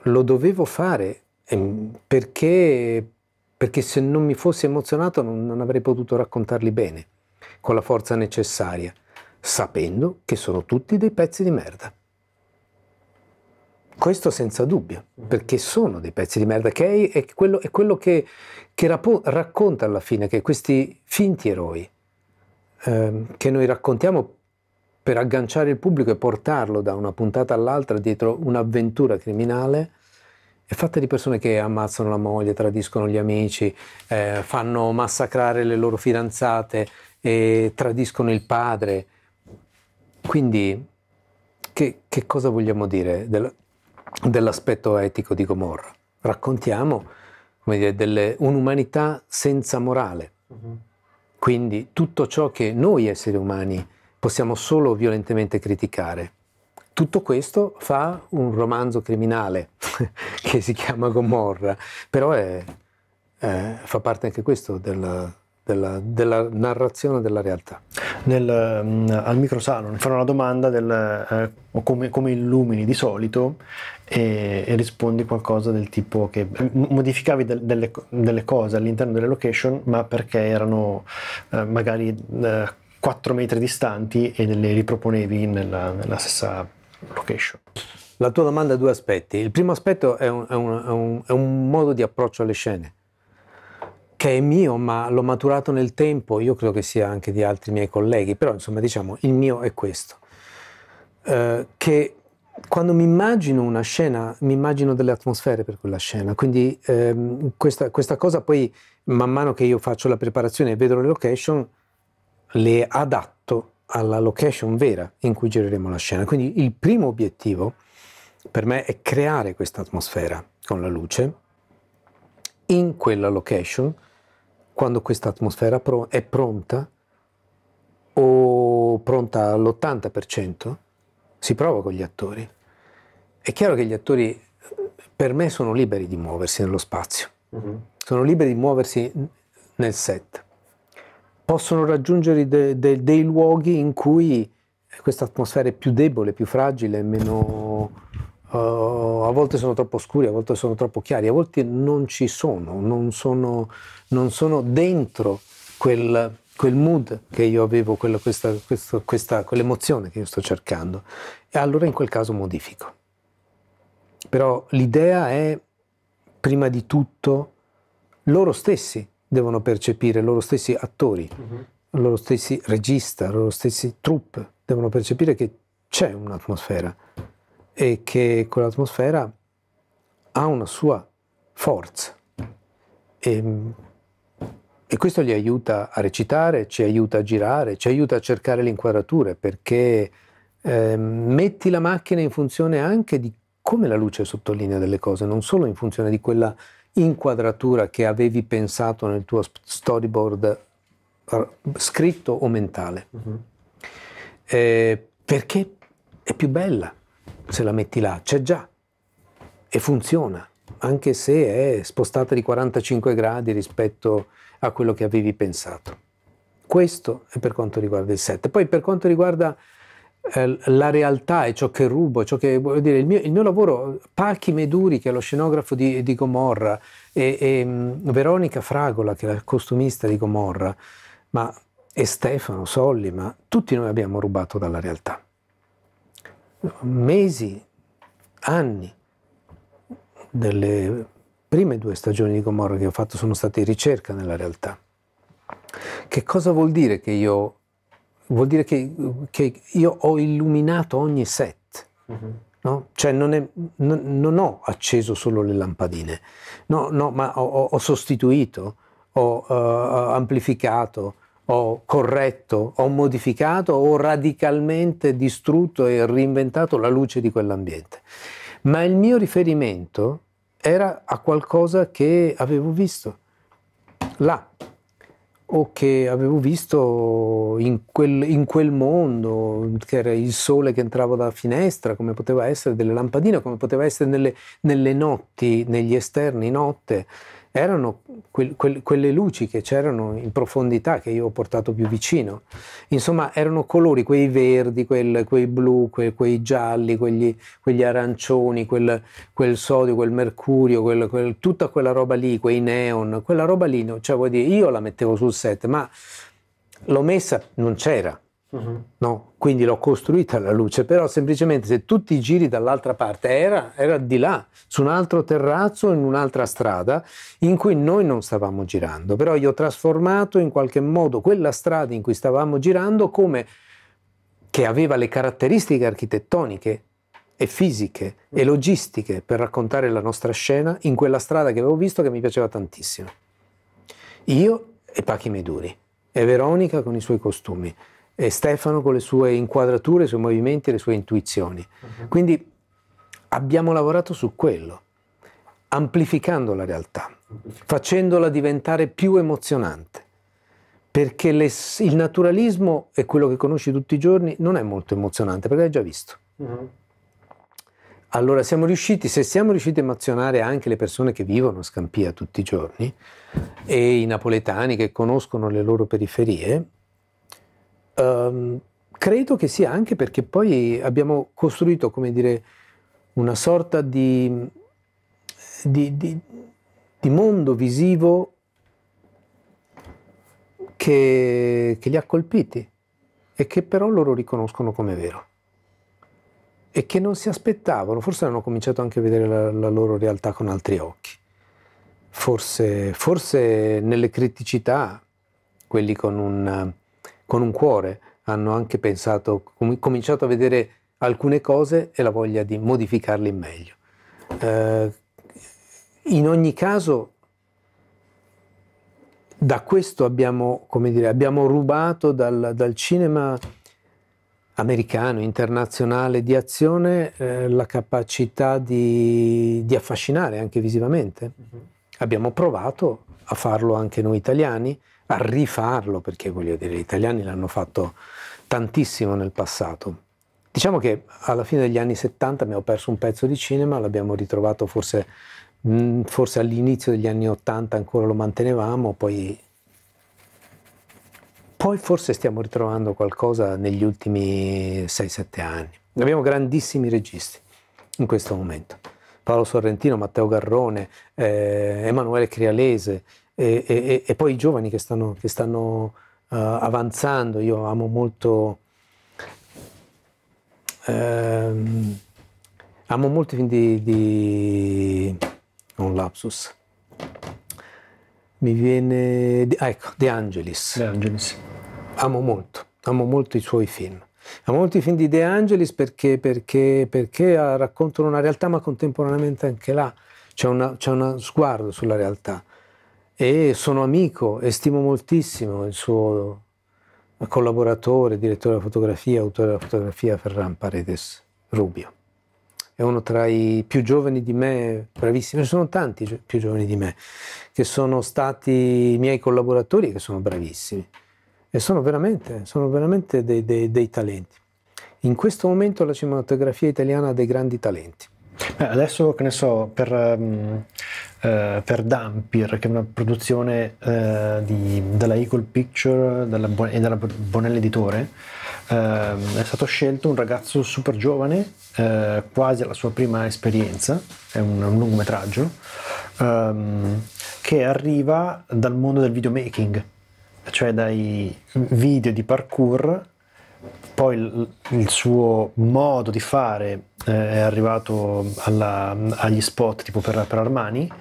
Lo dovevo fare Ehm, perché, perché se non mi fossi emozionato non, non avrei potuto raccontarli bene, con la forza necessaria, sapendo che sono tutti dei pezzi di merda. Questo senza dubbio, perché sono dei pezzi di merda, che è, è quello, è quello che, che rapo- racconta alla fine, che questi finti eroi eh, che noi raccontiamo per agganciare il pubblico e portarlo da una puntata all'altra dietro un'avventura criminale, è fatta di persone che ammazzano la moglie, tradiscono gli amici, eh, fanno massacrare le loro fidanzate, e tradiscono il padre. Quindi che, che cosa vogliamo dire del, dell'aspetto etico di Gomorra? Raccontiamo dire, delle, un'umanità senza morale. Mm-hmm. Quindi tutto ciò che noi esseri umani possiamo solo violentemente criticare tutto questo fa un romanzo criminale che si chiama Gomorra, però è, è, fa parte anche questo del, della, della, narrazione della realtà. Nel, mm, al microsalon farò la domanda del eh, come, come, illumini di solito e, e, rispondi qualcosa del tipo che modificavi del, delle, delle, cose all'interno delle location ma perché erano eh, magari eh, 4 metri distanti e le riproponevi nella, nella stessa location. La tua domanda ha due aspetti. Il primo aspetto è un, è un, è un, è un modo di approccio alle scene che è mio, ma l'ho maturato nel tempo, io credo che sia anche di altri miei colleghi, però insomma diciamo il mio è questo, eh, che quando mi immagino una scena, mi immagino delle atmosfere per quella scena, quindi ehm, questa, questa, cosa poi man mano che io faccio la preparazione e vedo le location, le adatto alla location vera in cui gireremo la scena. Quindi il primo obiettivo per me è creare questa atmosfera con la luce in quella location quando questa atmosfera pro- è pronta o pronta all'80% si prova con gli attori. È chiaro che gli attori per me sono liberi di muoversi nello spazio, mm-hmm. sono liberi di muoversi nel set possono raggiungere de, de, dei luoghi in cui questa atmosfera è più debole, più fragile, meno... Uh, a volte sono troppo scuri, a volte sono troppo chiari, a volte non ci sono, non sono, non sono dentro quel, quel mood che io avevo, quella, questa, questa, questa, quell'emozione che io sto cercando. E allora in quel caso modifico. Però l'idea è, prima di tutto, loro stessi devono percepire, loro stessi attori, uh-huh. loro stessi regista, loro stessi troupe, devono percepire che c'è un'atmosfera e che quell'atmosfera ha una sua forza. E, e questo li aiuta a recitare, ci aiuta a girare, ci aiuta a cercare le inquadrature, perché eh, metti la macchina in funzione anche di come la luce sottolinea delle cose, non solo in funzione di quella inquadratura che avevi pensato nel tuo storyboard scritto o mentale. Uh-huh. Eh, perché è più bella se la metti là, c'è già e funziona, anche se è spostata di 45 gradi rispetto a quello che avevi pensato. Questo è per quanto riguarda il set. Poi per quanto riguarda eh, la realtà è ciò che rubo, ciò che, dire, il, mio, il, mio, lavoro, Pachi Meduri che è lo scenografo di, di Gomorra e, e um, Veronica Fragola che è la costumista di Gomorra, ma, e Stefano Solli, ma tutti noi abbiamo rubato dalla realtà. Mesi, anni, delle prime due stagioni di Gomorra che ho fatto sono state ricerca nella realtà. Che cosa vuol dire che io vuol dire che, che io ho illuminato ogni set. Mm-hmm. No? Cioè non, è, non, non, ho acceso solo le lampadine, no, no ma ho, ho, sostituito, ho uh, amplificato, ho corretto, ho modificato, ho radicalmente distrutto e reinventato la luce di quell'ambiente. Ma il mio riferimento era a qualcosa che avevo visto là, o che avevo visto in quel, in quel, mondo, che era il sole che entrava dalla finestra, come poteva essere delle lampadine, come poteva essere nelle, nelle notti, negli esterni notte erano que- que- quelle luci che c'erano in profondità che io ho portato più vicino. Insomma, erano colori, quei verdi, quel, quei blu, quei, quei gialli, quegli, quegli arancioni, quel, quel, sodio, quel mercurio, quel, tutta quella roba lì, quei neon, quella roba lì, cioè vuol dire, io la mettevo sul set, ma l'ho messa, non c'era Uh-huh. No? Quindi l'ho costruita la luce, però semplicemente se tutti i giri dall'altra parte, era, era, di là, su un altro terrazzo, in un'altra strada in cui noi non stavamo girando, però io ho trasformato in qualche modo quella strada in cui stavamo girando come che aveva le caratteristiche architettoniche e fisiche e mm. logistiche per raccontare la nostra scena in quella strada che avevo visto che mi piaceva tantissimo. Io e Pachi Meduri e Veronica con i suoi costumi e Stefano con le sue inquadrature, i suoi movimenti, le sue intuizioni. Uh-huh. Quindi abbiamo lavorato su quello, amplificando la realtà, facendola diventare più emozionante, perché le, il naturalismo è quello che conosci tutti i giorni non è molto emozionante, perché l'hai già visto. Uh-huh. Allora siamo riusciti, se siamo riusciti a emozionare anche le persone che vivono a Scampia tutti i giorni e i napoletani che conoscono le loro periferie, Um, credo che sia anche perché poi abbiamo costruito, come dire, una sorta di, di, di, di mondo visivo che, che li ha colpiti e che però loro riconoscono come vero e che non si aspettavano, forse hanno cominciato anche a vedere la, la loro realtà con altri occhi, forse, forse nelle criticità, quelli con un con un cuore, hanno anche pensato, com- cominciato a vedere alcune cose e la voglia di modificarle in meglio. Eh, in ogni caso, da questo abbiamo, dire, abbiamo rubato dal, dal, cinema americano, internazionale di azione, eh, la capacità di, di, affascinare anche visivamente. Mm-hmm. Abbiamo provato a farlo anche noi italiani, a rifarlo, perché voglio dire, gli italiani l'hanno fatto tantissimo nel passato. Diciamo che alla fine degli anni 70 abbiamo perso un pezzo di cinema, l'abbiamo ritrovato forse, mm, forse all'inizio degli anni 80 ancora lo mantenevamo, poi, poi forse stiamo ritrovando qualcosa negli ultimi 6-7 anni. Abbiamo grandissimi registi in questo momento. Paolo Sorrentino, Matteo Garrone, eh, Emanuele Crialese, e, e, e poi i giovani che stanno, che stanno uh, avanzando. Io amo molto... Ehm, amo molto i film di, di... un lapsus. Mi viene... Ah, ecco, De Angelis. De Angelis. Amo molto, amo molto i suoi film. Amo molti i film di De Angelis perché, perché, perché eh, raccontano una realtà ma contemporaneamente anche là c'è, una, c'è uno sguardo sulla realtà e sono amico e stimo moltissimo il suo collaboratore, direttore della fotografia, autore della fotografia Ferran Paredes Rubio. È uno tra i più giovani di me, bravissimo, ci sono tanti più giovani di me, che sono stati i miei collaboratori e che sono bravissimi. E sono veramente, sono veramente dei, dei, dei talenti. In questo momento la cinematografia italiana ha dei grandi talenti. Beh, adesso che ne so, per, um, eh, per Dampir, che è una produzione eh, di, della Eagle Picture dalla, e dalla Bonelli Editore, eh, è stato scelto un ragazzo super giovane, eh, quasi alla sua prima esperienza, è un, un lungometraggio, um, che arriva dal mondo del videomaking, cioè dai video di parkour poi il, il suo modo di fare eh, è arrivato alla, agli spot tipo per, per, Armani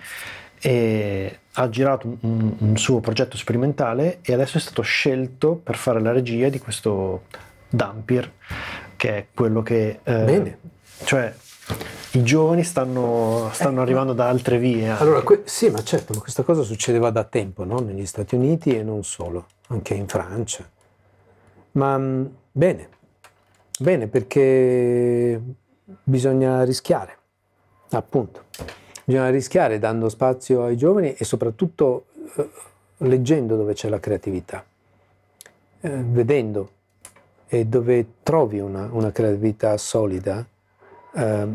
e ha girato un, un suo progetto sperimentale e adesso è stato scelto per fare la regia di questo Dampir che è quello che... Eh, Bene. Cioè, i giovani stanno, stanno eh, arrivando da altre vie. Allora, que- sì, ma certo, ma questa cosa succedeva da tempo no? negli Stati Uniti e non solo, anche in Francia. Ma mh, Bene, bene perché bisogna rischiare, appunto. Bisogna rischiare dando spazio ai giovani e soprattutto eh, leggendo dove c'è la creatività, eh, vedendo e dove trovi una, una creatività solida, eh,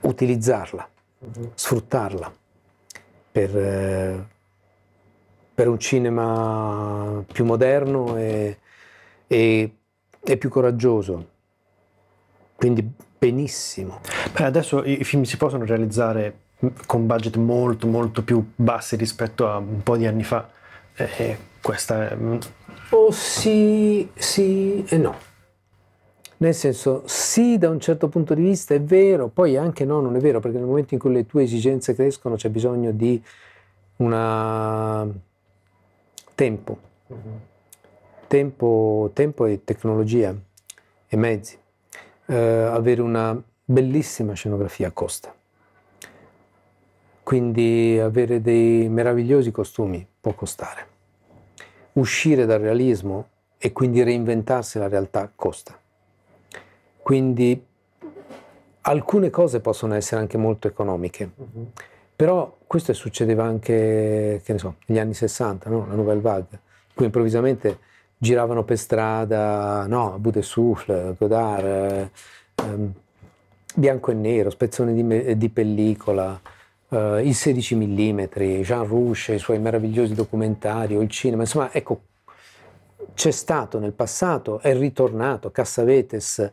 utilizzarla, mm-hmm. sfruttarla per eh, per un cinema più moderno e, e, e più coraggioso. Quindi benissimo. Beh, adesso i film si possono realizzare con budget molto molto più bassi rispetto a un po' di anni fa. E questa è... Oh sì, sì e no. Nel senso, sì, da un certo punto di vista è vero, poi anche no, non è vero, perché nel momento in cui le tue esigenze crescono c'è bisogno di una tempo. Mhm. Tempo, tempo e tecnologia e mezzi. Eh, avere una bellissima scenografia costa. Quindi avere dei meravigliosi costumi può costare. Uscire dal realismo e quindi reinventarsi la realtà costa. Quindi alcune cose possono essere anche molto economiche, mhm. però questo succedeva anche, che ne so, negli anni 60, no? la Nouvelle Vague, in cui improvvisamente giravano per strada, no, Bude Souffle, Godard, eh, ehm, bianco e nero, spezzoni di, me- di pellicola, eh, il 16 mm, Jean Rouche, i suoi meravigliosi documentari, o il cinema, insomma, ecco, c'è stato nel passato, è ritornato Cassavetes,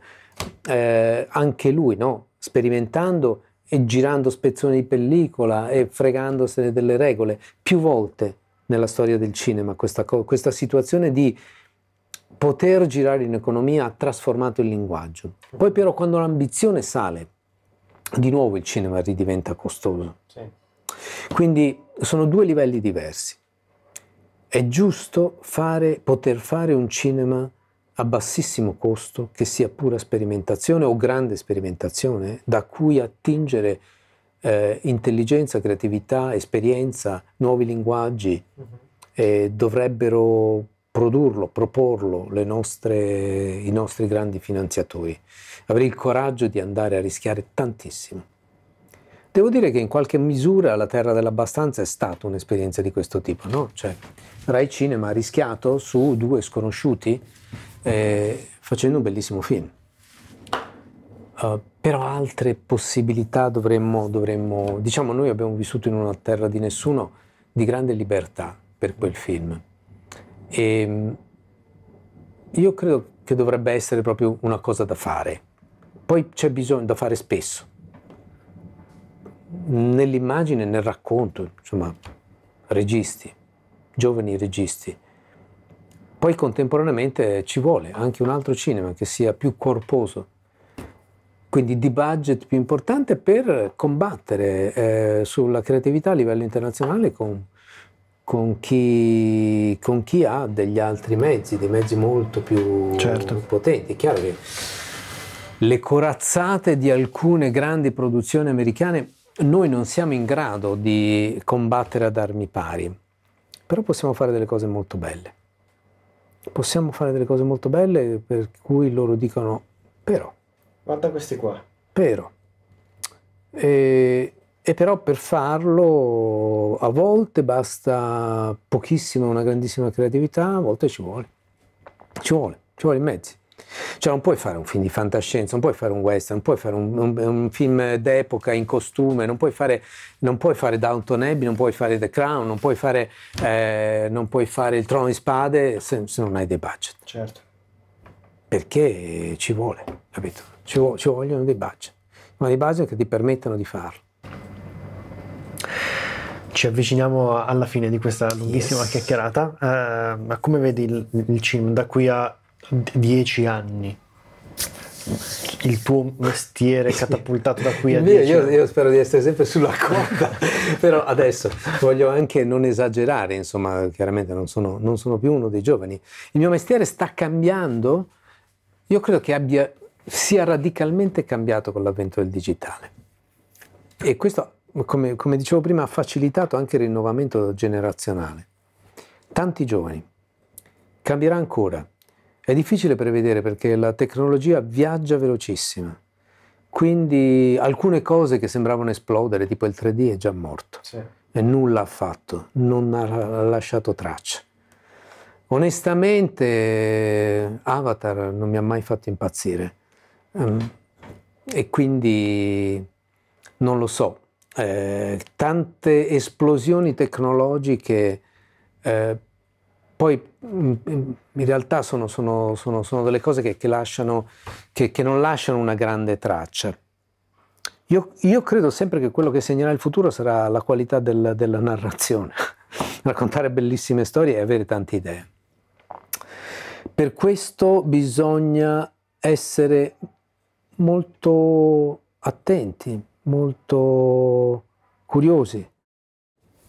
eh, anche lui, no? sperimentando e girando spezzoni di pellicola e fregandosene delle regole. Più volte nella storia del cinema questa, questa situazione di poter girare in economia ha trasformato il linguaggio. Poi però quando l'ambizione sale, di nuovo il cinema ridiventa costoso. Sì. Quindi sono due livelli diversi. È giusto fare, poter fare un cinema a bassissimo costo, che sia pura sperimentazione o grande sperimentazione, da cui attingere eh, intelligenza, creatività, esperienza, nuovi linguaggi, uh-huh. eh, dovrebbero produrlo, proporlo nostre, i nostri grandi finanziatori. Avrei il coraggio di andare a rischiare tantissimo. Devo dire che in qualche misura la Terra dell'Abbastanza è stata un'esperienza di questo tipo, no? Cioè, Rai Cinema ha rischiato su due sconosciuti eh, facendo un bellissimo film. Uh, eh, però altre possibilità dovremmo, dovremmo, diciamo noi abbiamo vissuto in una terra di nessuno di grande libertà per quel film. E ehm, io credo che dovrebbe essere proprio una cosa da fare. Poi c'è bisogno da fare spesso, nell'immagine, nel racconto, insomma, registi, giovani registi poi contemporaneamente ci vuole anche un altro cinema che sia più corposo, quindi di budget più importante per combattere eh, sulla creatività a livello internazionale con, con, chi, con, chi, ha degli altri mezzi, dei mezzi molto più certo. potenti. È chiaro che le corazzate di alcune grandi produzioni americane noi non siamo in grado di combattere ad armi pari, però possiamo fare delle cose molto belle possiamo fare delle cose molto belle per cui loro dicono però. Guarda questi qua. Però. E, e però per farlo a volte basta pochissima, una grandissima creatività, a volte ci vuole. Ci vuole, ci vuole i mezzi. Cioè non puoi fare un film di fantascienza, non puoi fare un western, non puoi fare un, un, un film d'epoca in costume, non puoi fare, non puoi fare Downton Abbey, non puoi fare The Crown, non puoi fare, eh, non puoi fare Il Trono di Spade se, se, non hai dei budget. Certo. Perché ci vuole, capito? Ci, ci vogliono dei budget, ma dei budget che ti permettano di farlo ci avviciniamo alla fine di questa lunghissima yes. chiacchierata. Uh, ma come vedi il, il cinema da qui a dieci anni il tuo mestiere catapultato da qui a io, io, io, spero di essere sempre sulla corda, però adesso voglio anche non esagerare, insomma, chiaramente non sono, non sono, più uno dei giovani. Il mio mestiere sta cambiando, io credo che abbia, sia radicalmente cambiato con l'avvento del digitale. E questo, come, come dicevo prima, ha facilitato anche il rinnovamento generazionale. Tanti giovani, cambierà ancora è difficile prevedere perché la tecnologia viaggia velocissima, quindi alcune cose che sembravano esplodere, tipo il 3D, è già morto sì. e nulla ha fatto, non ha lasciato traccia. Onestamente, Avatar non mi ha mai fatto impazzire um, e quindi non lo so. Eh, tante esplosioni tecnologiche eh, poi Mm, mm, in realtà sono, sono, sono, sono delle cose che, che, lasciano, che, che, non lasciano una grande traccia. Io, io, credo sempre che quello che segnerà il futuro sarà la qualità del, della narrazione, raccontare bellissime storie e avere tante idee. Per questo bisogna essere molto attenti, molto curiosi,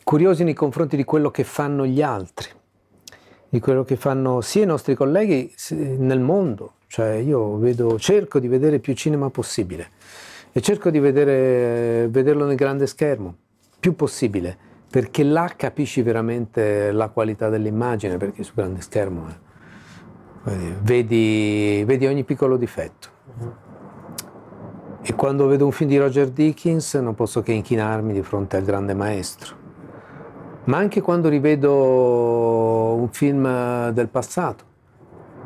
curiosi nei confronti di quello che fanno gli altri di quello che fanno sia i nostri colleghi nel mondo. Cioè io vedo, cerco di vedere più cinema possibile e cerco di vedere, vederlo nel grande schermo, più possibile, perché là capisci veramente la qualità dell'immagine, perché sul grande schermo eh, vedi, vedi, ogni piccolo difetto. E quando vedo un film di Roger Dickens non posso che inchinarmi di fronte al grande maestro ma anche quando rivedo un film eh, del passato.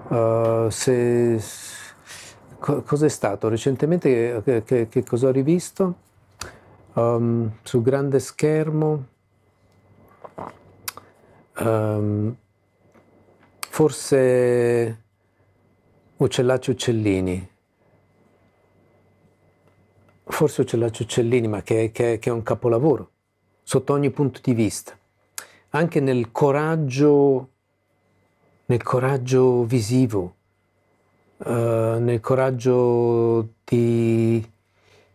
Uh, se, co, cos'è stato? Recentemente eh, che, che, che cosa ho rivisto? Um, ehm, su grande schermo, um, forse Uccellacci Uccellini, forse Uccellacci Uccellini, ma che, che è un capolavoro, sotto ogni punto di vista anche nel coraggio, nel coraggio visivo, uh, nel coraggio di,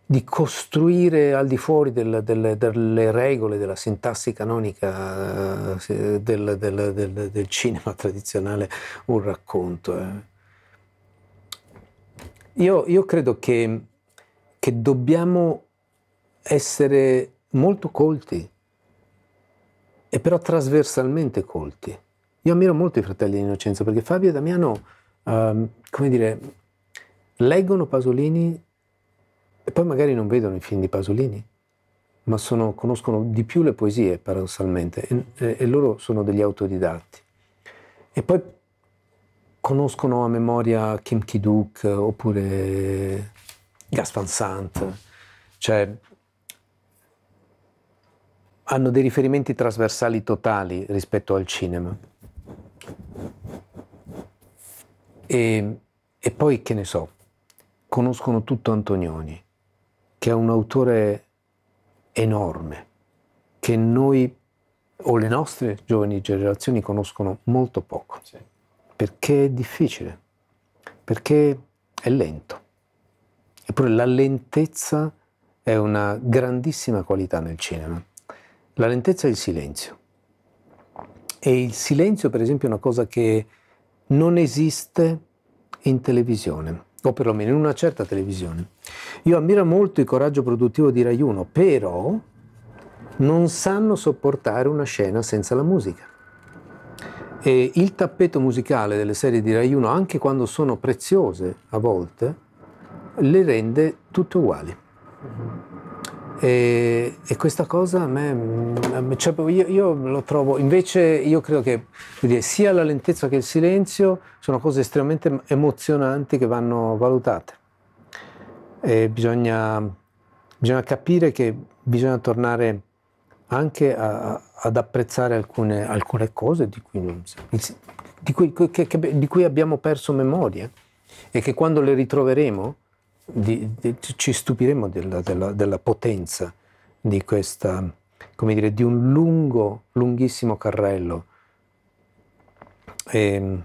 di, costruire al di fuori del, del, delle regole della sintassi canonica uh, del, del, cinema tradizionale un racconto. Eh. Io, io, credo che, che dobbiamo essere molto colti e però trasversalmente colti. Io ammiro molto i fratelli di Innocenzo perché Fabio e Damiano, um, come dire, leggono Pasolini e poi magari non vedono i film di Pasolini, ma sono, conoscono di più le poesie paradossalmente e, e loro sono degli autodidatti. E poi conoscono a memoria Kim Kiduk oppure Gas Sant, cioè hanno dei riferimenti trasversali totali rispetto al cinema. E, e poi, che ne so, conoscono tutto Antonioni, che è un autore enorme, che noi o le nostre giovani generazioni conoscono molto poco, sì. perché è difficile, perché è lento. Eppure la lentezza è una grandissima qualità nel cinema. La lentezza è il silenzio. E il silenzio, per esempio, è una cosa che non esiste in televisione, o perlomeno in una certa televisione. Io ammiro molto il coraggio produttivo di Rai 1, però non sanno sopportare una scena senza la musica. E il tappeto musicale delle serie di Rai 1, anche quando sono preziose a volte, le rende tutte uguali. E, e, questa cosa a me, cioè io, io, lo trovo, invece io credo che dire, sia la lentezza che il silenzio sono cose estremamente emozionanti che vanno valutate. E bisogna, bisogna capire che bisogna tornare anche a, ad apprezzare alcune, alcune, cose di cui, non, di, cui, che, che, di cui abbiamo perso memoria e che quando le ritroveremo di, di, ci stupiremo della, della, della potenza di questa, come dire, di un lungo, lunghissimo carrello. E, ehm,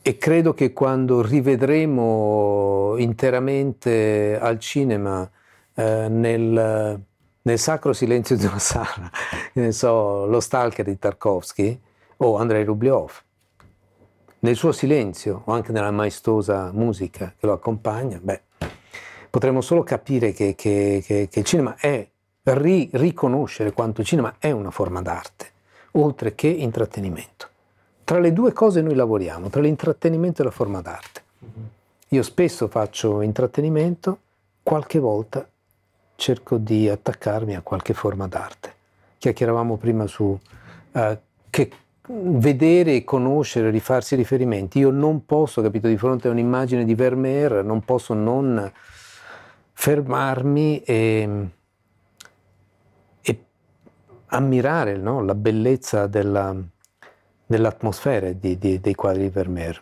e credo che quando rivedremo interamente al cinema eh, nel, nel, sacro silenzio di una sala, ne so, lo Stalker di Tarkovsky o Andrei Rubliov, nel suo silenzio o anche nella maestosa musica che lo accompagna, beh, potremmo solo capire che, che, che, che il cinema è, ri, riconoscere quanto il cinema è una forma d'arte, oltre che intrattenimento. Tra le due cose noi lavoriamo, tra l'intrattenimento e la forma d'arte. Mm-hmm. Io spesso faccio intrattenimento, qualche volta cerco di attaccarmi a qualche forma d'arte. Chiacchieravamo prima su eh, che vedere e conoscere, rifarsi riferimenti. Io non posso, capito, di fronte a un'immagine di Vermeer, non posso non fermarmi e, e ammirare no? la bellezza della, dell'atmosfera di, di, dei quadri di Vermeer.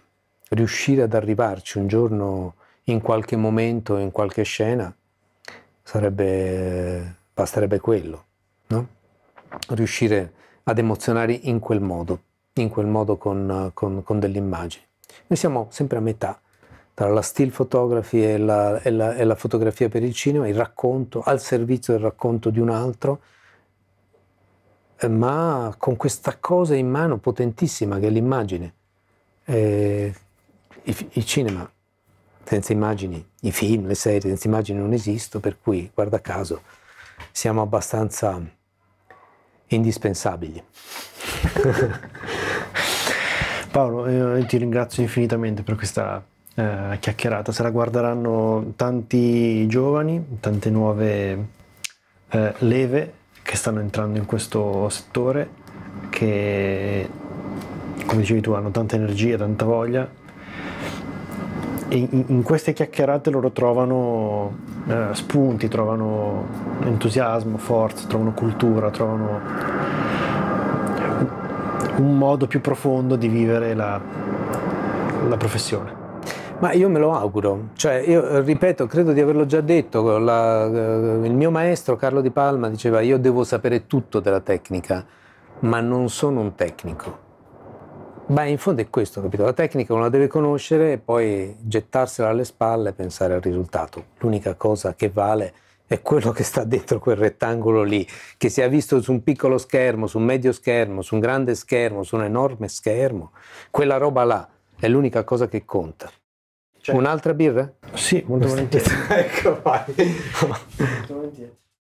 Riuscire ad arrivarci un giorno, in qualche momento, in qualche scena, sarebbe, basterebbe quello. No? Riuscire ad emozionare in quel modo, in quel modo con, con, con delle immagini. Noi siamo sempre a metà tra la still photography e la, e, la, e la, fotografia per il cinema, il racconto, al servizio del racconto di un altro, ma con questa cosa in mano potentissima che è l'immagine. Eh, il, il cinema senza immagini, i film, le serie senza immagini non esistono, per cui, guarda caso, siamo abbastanza indispensabili. Paolo, io eh, ti ringrazio infinitamente per questa eh, chiacchierata, se la guarderanno tanti giovani, tante nuove eh, leve che stanno entrando in questo settore, che come dicevi tu hanno tanta energia, tanta voglia in, in, queste chiacchierate loro trovano eh, spunti, trovano entusiasmo, forza, trovano cultura, trovano un modo più profondo di vivere la, la professione. Ma io me lo auguro, cioè io eh, ripeto, credo di averlo già detto, la, eh, il mio maestro Carlo Di Palma diceva io devo sapere tutto della tecnica, ma non sono un tecnico Beh, in fondo è questo, capito? La tecnica uno la deve conoscere e poi gettarsela alle spalle e pensare al risultato. L'unica cosa che vale è quello che sta dentro quel rettangolo lì, che sia visto su un piccolo schermo, su un medio schermo, su un grande schermo, su un enorme schermo. Quella roba là è l'unica cosa che conta. Cioè, Un'altra birra? Sì, molto volentieri. ecco, vai. molto volentieri.